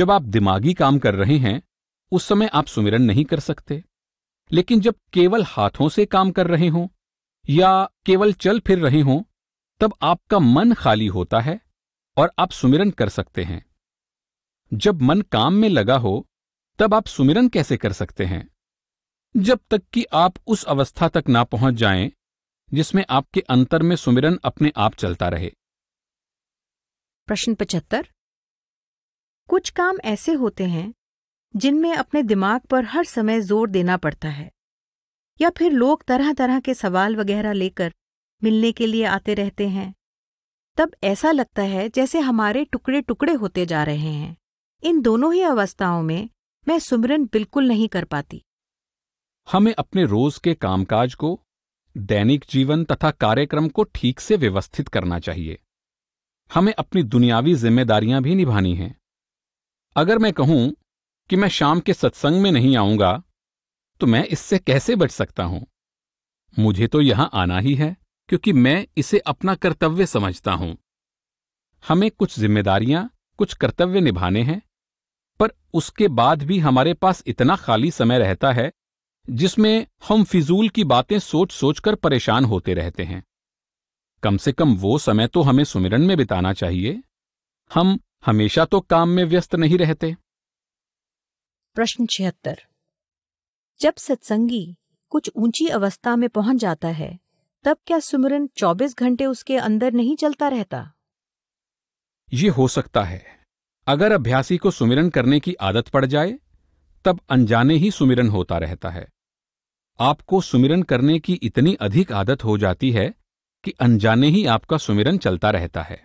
जब आप दिमागी काम कर रहे हैं उस समय आप सुमिरन नहीं कर सकते लेकिन जब केवल हाथों से काम कर रहे हों या केवल चल फिर रहे हों तब आपका मन खाली होता है और आप सुमिरन कर सकते हैं जब मन काम में लगा हो तब आप सुमिरन कैसे कर सकते हैं जब तक कि आप उस अवस्था तक ना पहुंच जाएं जिसमें आपके अंतर में सुमिरन अपने आप चलता रहे प्रश्न पचहत्तर कुछ काम ऐसे होते हैं जिनमें अपने दिमाग पर हर समय जोर देना पड़ता है या फिर लोग तरह तरह के सवाल वगैरह लेकर मिलने के लिए आते रहते हैं तब ऐसा लगता है जैसे हमारे टुकड़े टुकड़े होते जा रहे हैं इन दोनों ही अवस्थाओं में मैं सुमरन बिल्कुल नहीं कर पाती हमें अपने रोज के कामकाज को दैनिक जीवन तथा कार्यक्रम को ठीक से व्यवस्थित करना चाहिए हमें अपनी दुनियावी जिम्मेदारियां भी निभानी हैं अगर मैं कहूं कि मैं शाम के सत्संग में नहीं आऊंगा तो मैं इससे कैसे बच सकता हूं मुझे तो यहां आना ही है क्योंकि मैं इसे अपना कर्तव्य समझता हूं हमें कुछ जिम्मेदारियां कुछ कर्तव्य निभाने हैं पर उसके बाद भी हमारे पास इतना खाली समय रहता है जिसमें हम फिजूल की बातें सोच सोचकर परेशान होते रहते हैं कम से कम वो समय तो हमें सुमिरन में बिताना चाहिए हम हमेशा तो काम में व्यस्त नहीं रहते प्रश्न छिहत्तर जब सत्संगी कुछ ऊंची अवस्था में पहुंच जाता है तब क्या सुमिरन 24 घंटे उसके अंदर नहीं चलता रहता ये हो सकता है अगर अभ्यासी को सुमिरन करने की आदत पड़ जाए तब अनजाने ही सुमिरन होता रहता है आपको सुमिरन करने की इतनी अधिक आदत हो जाती है कि अनजाने ही आपका सुमिरन चलता रहता है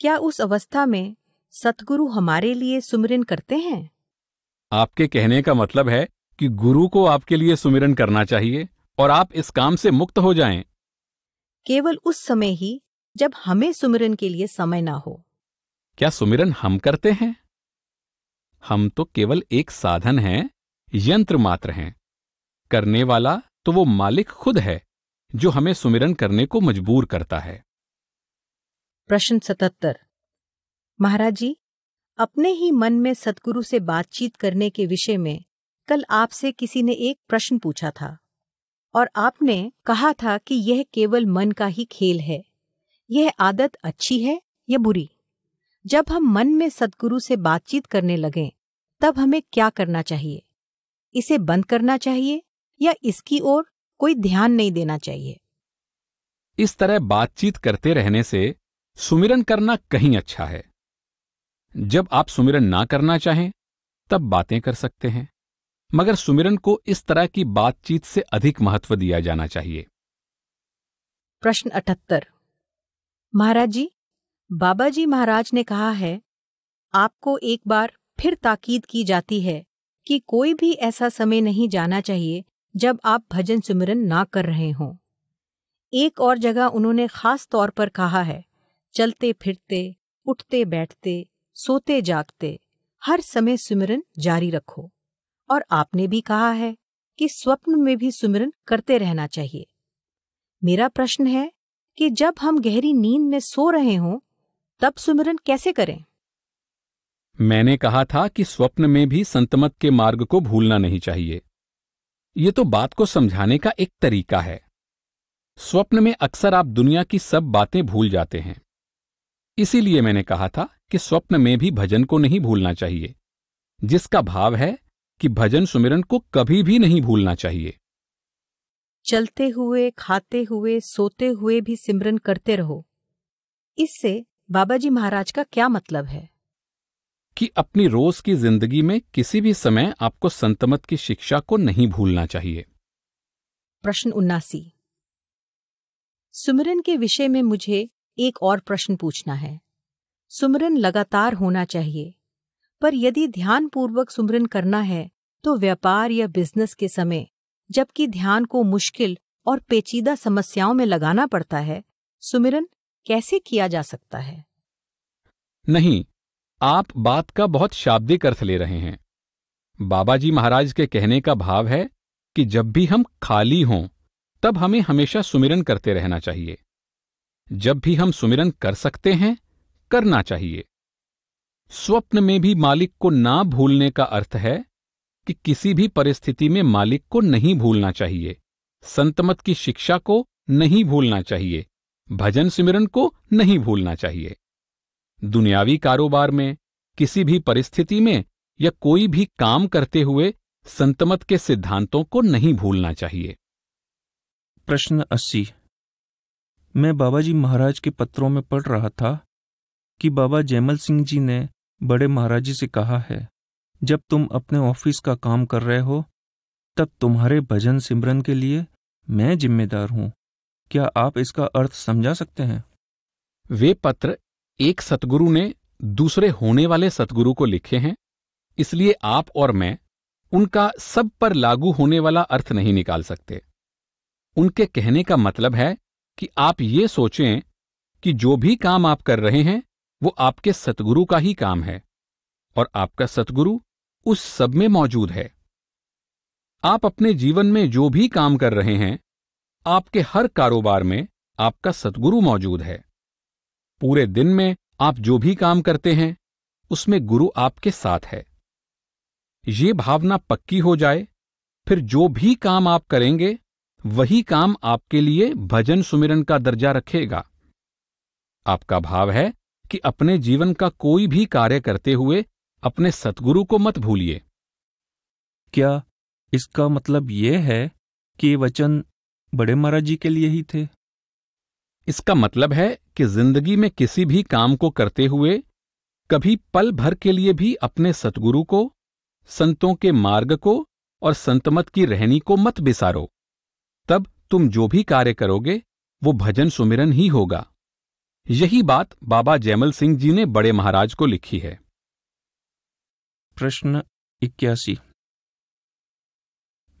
क्या उस अवस्था में सतगुरु हमारे लिए सुमिरन करते हैं आपके कहने का मतलब है कि गुरु को आपके लिए सुमिरन करना चाहिए और आप इस काम से मुक्त हो जाएं। केवल उस समय ही जब हमें सुमिरन के लिए समय ना हो क्या सुमिरन हम करते हैं हम तो केवल एक साधन हैं यंत्र मात्र हैं करने वाला तो वो मालिक खुद है जो हमें सुमिरन करने को मजबूर करता है प्रश्न सतहत्तर महाराज जी अपने ही मन में सदगुरु से बातचीत करने के विषय में कल आपसे किसी ने एक प्रश्न पूछा था और आपने कहा था कि यह केवल मन का ही खेल है यह आदत अच्छी है या बुरी जब हम मन में सदगुरु से बातचीत करने लगे तब हमें क्या करना चाहिए इसे बंद करना चाहिए या इसकी ओर कोई ध्यान नहीं देना चाहिए इस तरह बातचीत करते रहने से सुमिरन करना कहीं अच्छा है जब आप सुमिरन ना करना चाहें तब बातें कर सकते हैं मगर सुमिरन को इस तरह की बातचीत से अधिक महत्व दिया जाना चाहिए प्रश्न अठहत्तर महाराज जी बाबा जी महाराज ने कहा है आपको एक बार फिर ताकीद की जाती है कि कोई भी ऐसा समय नहीं जाना चाहिए जब आप भजन सुमिरन ना कर रहे हों एक और जगह उन्होंने खास तौर पर कहा है चलते फिरते उठते बैठते सोते जागते हर समय सुमिरन जारी रखो और आपने भी कहा है कि स्वप्न में भी सुमिरन करते रहना चाहिए मेरा प्रश्न है कि जब हम गहरी नींद में सो रहे हों तब सुमिरन कैसे करें मैंने कहा था कि स्वप्न में भी संतमत के मार्ग को भूलना नहीं चाहिए ये तो बात को समझाने का एक तरीका है स्वप्न में अक्सर आप दुनिया की सब बातें भूल जाते हैं इसीलिए मैंने कहा था कि स्वप्न में भी भजन को नहीं भूलना चाहिए जिसका भाव है कि भजन सुमिरन को कभी भी नहीं भूलना चाहिए चलते हुए खाते हुए सोते हुए भी सिमरन करते रहो इससे बाबा जी महाराज का क्या मतलब है कि अपनी रोज की जिंदगी में किसी भी समय आपको संतमत की शिक्षा को नहीं भूलना चाहिए प्रश्न उन्नासी सुमिरन के विषय में मुझे एक और प्रश्न पूछना है सुमरन लगातार होना चाहिए पर यदि ध्यानपूर्वक सुमरन करना है तो व्यापार या बिजनेस के समय जबकि ध्यान को मुश्किल और पेचीदा समस्याओं में लगाना पड़ता है सुमिरन कैसे किया जा सकता है नहीं आप बात का बहुत शाब्दिक अर्थ ले रहे हैं बाबा जी महाराज के कहने का भाव है कि जब भी हम खाली हों तब हमें हमेशा सुमिरन करते रहना चाहिए जब भी हम सुमिरन कर सकते हैं करना चाहिए स्वप्न में भी मालिक को ना भूलने का अर्थ है कि किसी भी परिस्थिति में मालिक को नहीं भूलना चाहिए संतमत की शिक्षा को नहीं भूलना चाहिए भजन सिमरन को नहीं भूलना चाहिए दुनियावी कारोबार में किसी भी परिस्थिति में या कोई भी काम करते हुए संतमत के सिद्धांतों को नहीं भूलना चाहिए प्रश्न अस्सी मैं बाबा जी महाराज के पत्रों में पढ़ रहा था कि बाबा जयमल सिंह जी ने बड़े महाराज जी से कहा है जब तुम अपने ऑफिस का काम कर रहे हो तब तुम्हारे भजन सिमरन के लिए मैं जिम्मेदार हूं क्या आप इसका अर्थ समझा सकते हैं वे पत्र एक सतगुरु ने दूसरे होने वाले सतगुरु को लिखे हैं इसलिए आप और मैं उनका सब पर लागू होने वाला अर्थ नहीं निकाल सकते उनके कहने का मतलब है कि आप ये सोचें कि जो भी काम आप कर रहे हैं वो आपके सतगुरु का ही काम है और आपका सतगुरु उस सब में मौजूद है आप अपने जीवन में जो भी काम कर रहे हैं आपके हर कारोबार में आपका सतगुरु मौजूद है पूरे दिन में आप जो भी काम करते हैं उसमें गुरु आपके साथ है ये भावना पक्की हो जाए फिर जो भी काम आप करेंगे वही काम आपके लिए भजन सुमिरन का दर्जा रखेगा आपका भाव है कि अपने जीवन का कोई भी कार्य करते हुए अपने सतगुरु को मत भूलिए क्या इसका मतलब यह है कि ये वचन बड़े महाराज जी के लिए ही थे इसका मतलब है कि जिंदगी में किसी भी काम को करते हुए कभी पल भर के लिए भी अपने सतगुरु को संतों के मार्ग को और संतमत की रहनी को मत बिसारो तब तुम जो भी कार्य करोगे वो भजन सुमिरन ही होगा यही बात बाबा जैमल सिंह जी ने बड़े महाराज को लिखी है प्रश्न इक्यासी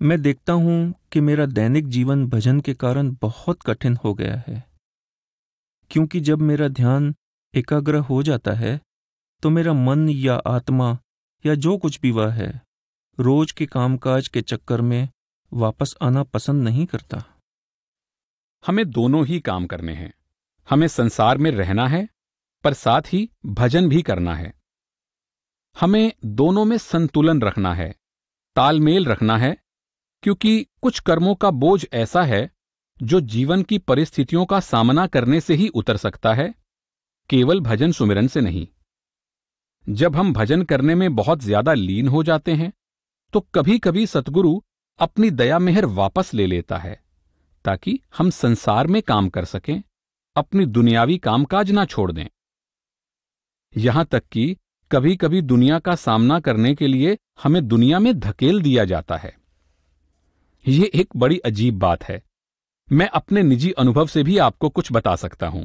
मैं देखता हूं कि मेरा दैनिक जीवन भजन के कारण बहुत कठिन हो गया है क्योंकि जब मेरा ध्यान एकाग्र हो जाता है तो मेरा मन या आत्मा या जो कुछ भी वह है रोज के कामकाज के चक्कर में वापस आना पसंद नहीं करता हमें दोनों ही काम करने हैं हमें संसार में रहना है पर साथ ही भजन भी करना है हमें दोनों में संतुलन रखना है तालमेल रखना है क्योंकि कुछ कर्मों का बोझ ऐसा है जो जीवन की परिस्थितियों का सामना करने से ही उतर सकता है केवल भजन सुमिरन से नहीं जब हम भजन करने में बहुत ज्यादा लीन हो जाते हैं तो कभी कभी सतगुरु अपनी दया मेहर वापस ले लेता है ताकि हम संसार में काम कर सकें अपनी दुनियावी कामकाज ना छोड़ दें यहां तक कि कभी कभी दुनिया का सामना करने के लिए हमें दुनिया में धकेल दिया जाता है यह एक बड़ी अजीब बात है मैं अपने निजी अनुभव से भी आपको कुछ बता सकता हूं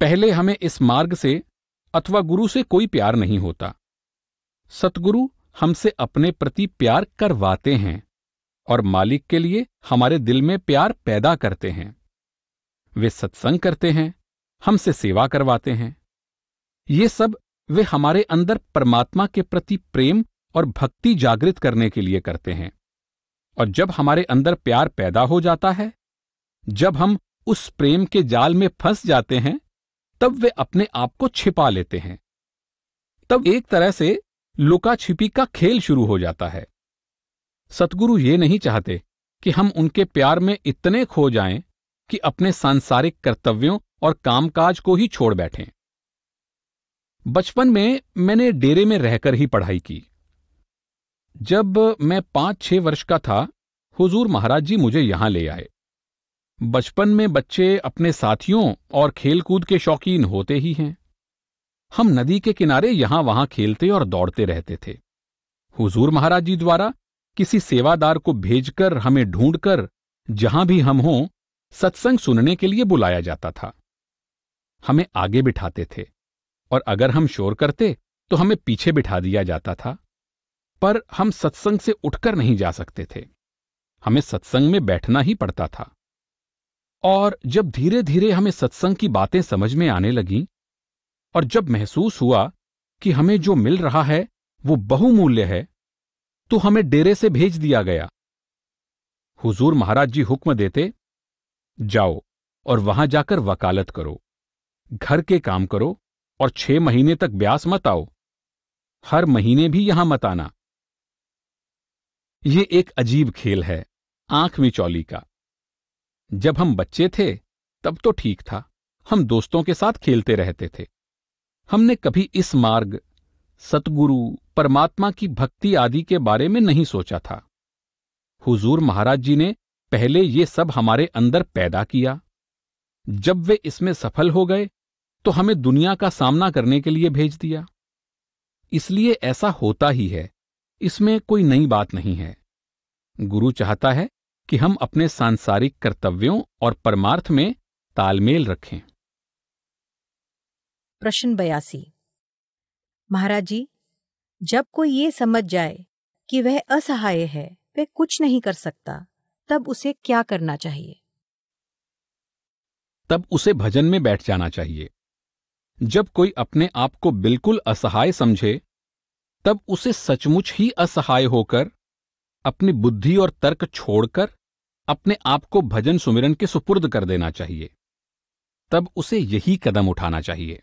पहले हमें इस मार्ग से अथवा गुरु से कोई प्यार नहीं होता सतगुरु हमसे अपने प्रति प्यार करवाते हैं और मालिक के लिए हमारे दिल में प्यार पैदा करते हैं वे सत्संग करते हैं हमसे सेवा करवाते हैं ये सब वे हमारे अंदर परमात्मा के प्रति प्रेम और भक्ति जागृत करने के लिए करते हैं और जब हमारे अंदर प्यार पैदा हो जाता है जब हम उस प्रेम के जाल में फंस जाते हैं तब वे अपने आप को छिपा लेते हैं तब एक तरह से लुका छिपी का खेल शुरू हो जाता है सतगुरु ये नहीं चाहते कि हम उनके प्यार में इतने खो जाएं कि अपने सांसारिक कर्तव्यों और कामकाज को ही छोड़ बैठे बचपन में मैंने डेरे में रहकर ही पढ़ाई की जब मैं पांच छह वर्ष का था हुजूर महाराज जी मुझे यहां ले आए बचपन में बच्चे अपने साथियों और खेलकूद के शौकीन होते ही हैं हम नदी के किनारे यहां वहां खेलते और दौड़ते रहते थे हुजूर महाराज जी द्वारा किसी सेवादार को भेजकर हमें ढूंढकर जहां भी हम हों सत्संग सुनने के लिए बुलाया जाता था हमें आगे बिठाते थे और अगर हम शोर करते तो हमें पीछे बिठा दिया जाता था पर हम सत्संग से उठकर नहीं जा सकते थे हमें सत्संग में बैठना ही पड़ता था और जब धीरे धीरे हमें सत्संग की बातें समझ में आने लगीं और जब महसूस हुआ कि हमें जो मिल रहा है वो बहुमूल्य है तो हमें डेरे से भेज दिया गया हुजूर महाराज जी हुक्म देते जाओ और वहां जाकर वकालत करो घर के काम करो और छह महीने तक ब्यास मत आओ हर महीने भी यहां मत आना ये एक अजीब खेल है आंख मिचौली का जब हम बच्चे थे तब तो ठीक था हम दोस्तों के साथ खेलते रहते थे हमने कभी इस मार्ग सतगुरु परमात्मा की भक्ति आदि के बारे में नहीं सोचा था हुजूर महाराज जी ने पहले ये सब हमारे अंदर पैदा किया जब वे इसमें सफल हो गए तो हमें दुनिया का सामना करने के लिए भेज दिया इसलिए ऐसा होता ही है इसमें कोई नई बात नहीं है गुरु चाहता है कि हम अपने सांसारिक कर्तव्यों और परमार्थ में तालमेल रखें प्रश्न बयासी महाराज जी जब कोई ये समझ जाए कि वह असहाय है वह कुछ नहीं कर सकता तब उसे क्या करना चाहिए तब उसे भजन में बैठ जाना चाहिए जब कोई अपने आप को बिल्कुल असहाय समझे तब उसे सचमुच ही असहाय होकर अपनी बुद्धि और तर्क छोड़कर अपने आप को भजन सुमिरन के सुपुर्द कर देना चाहिए तब उसे यही कदम उठाना चाहिए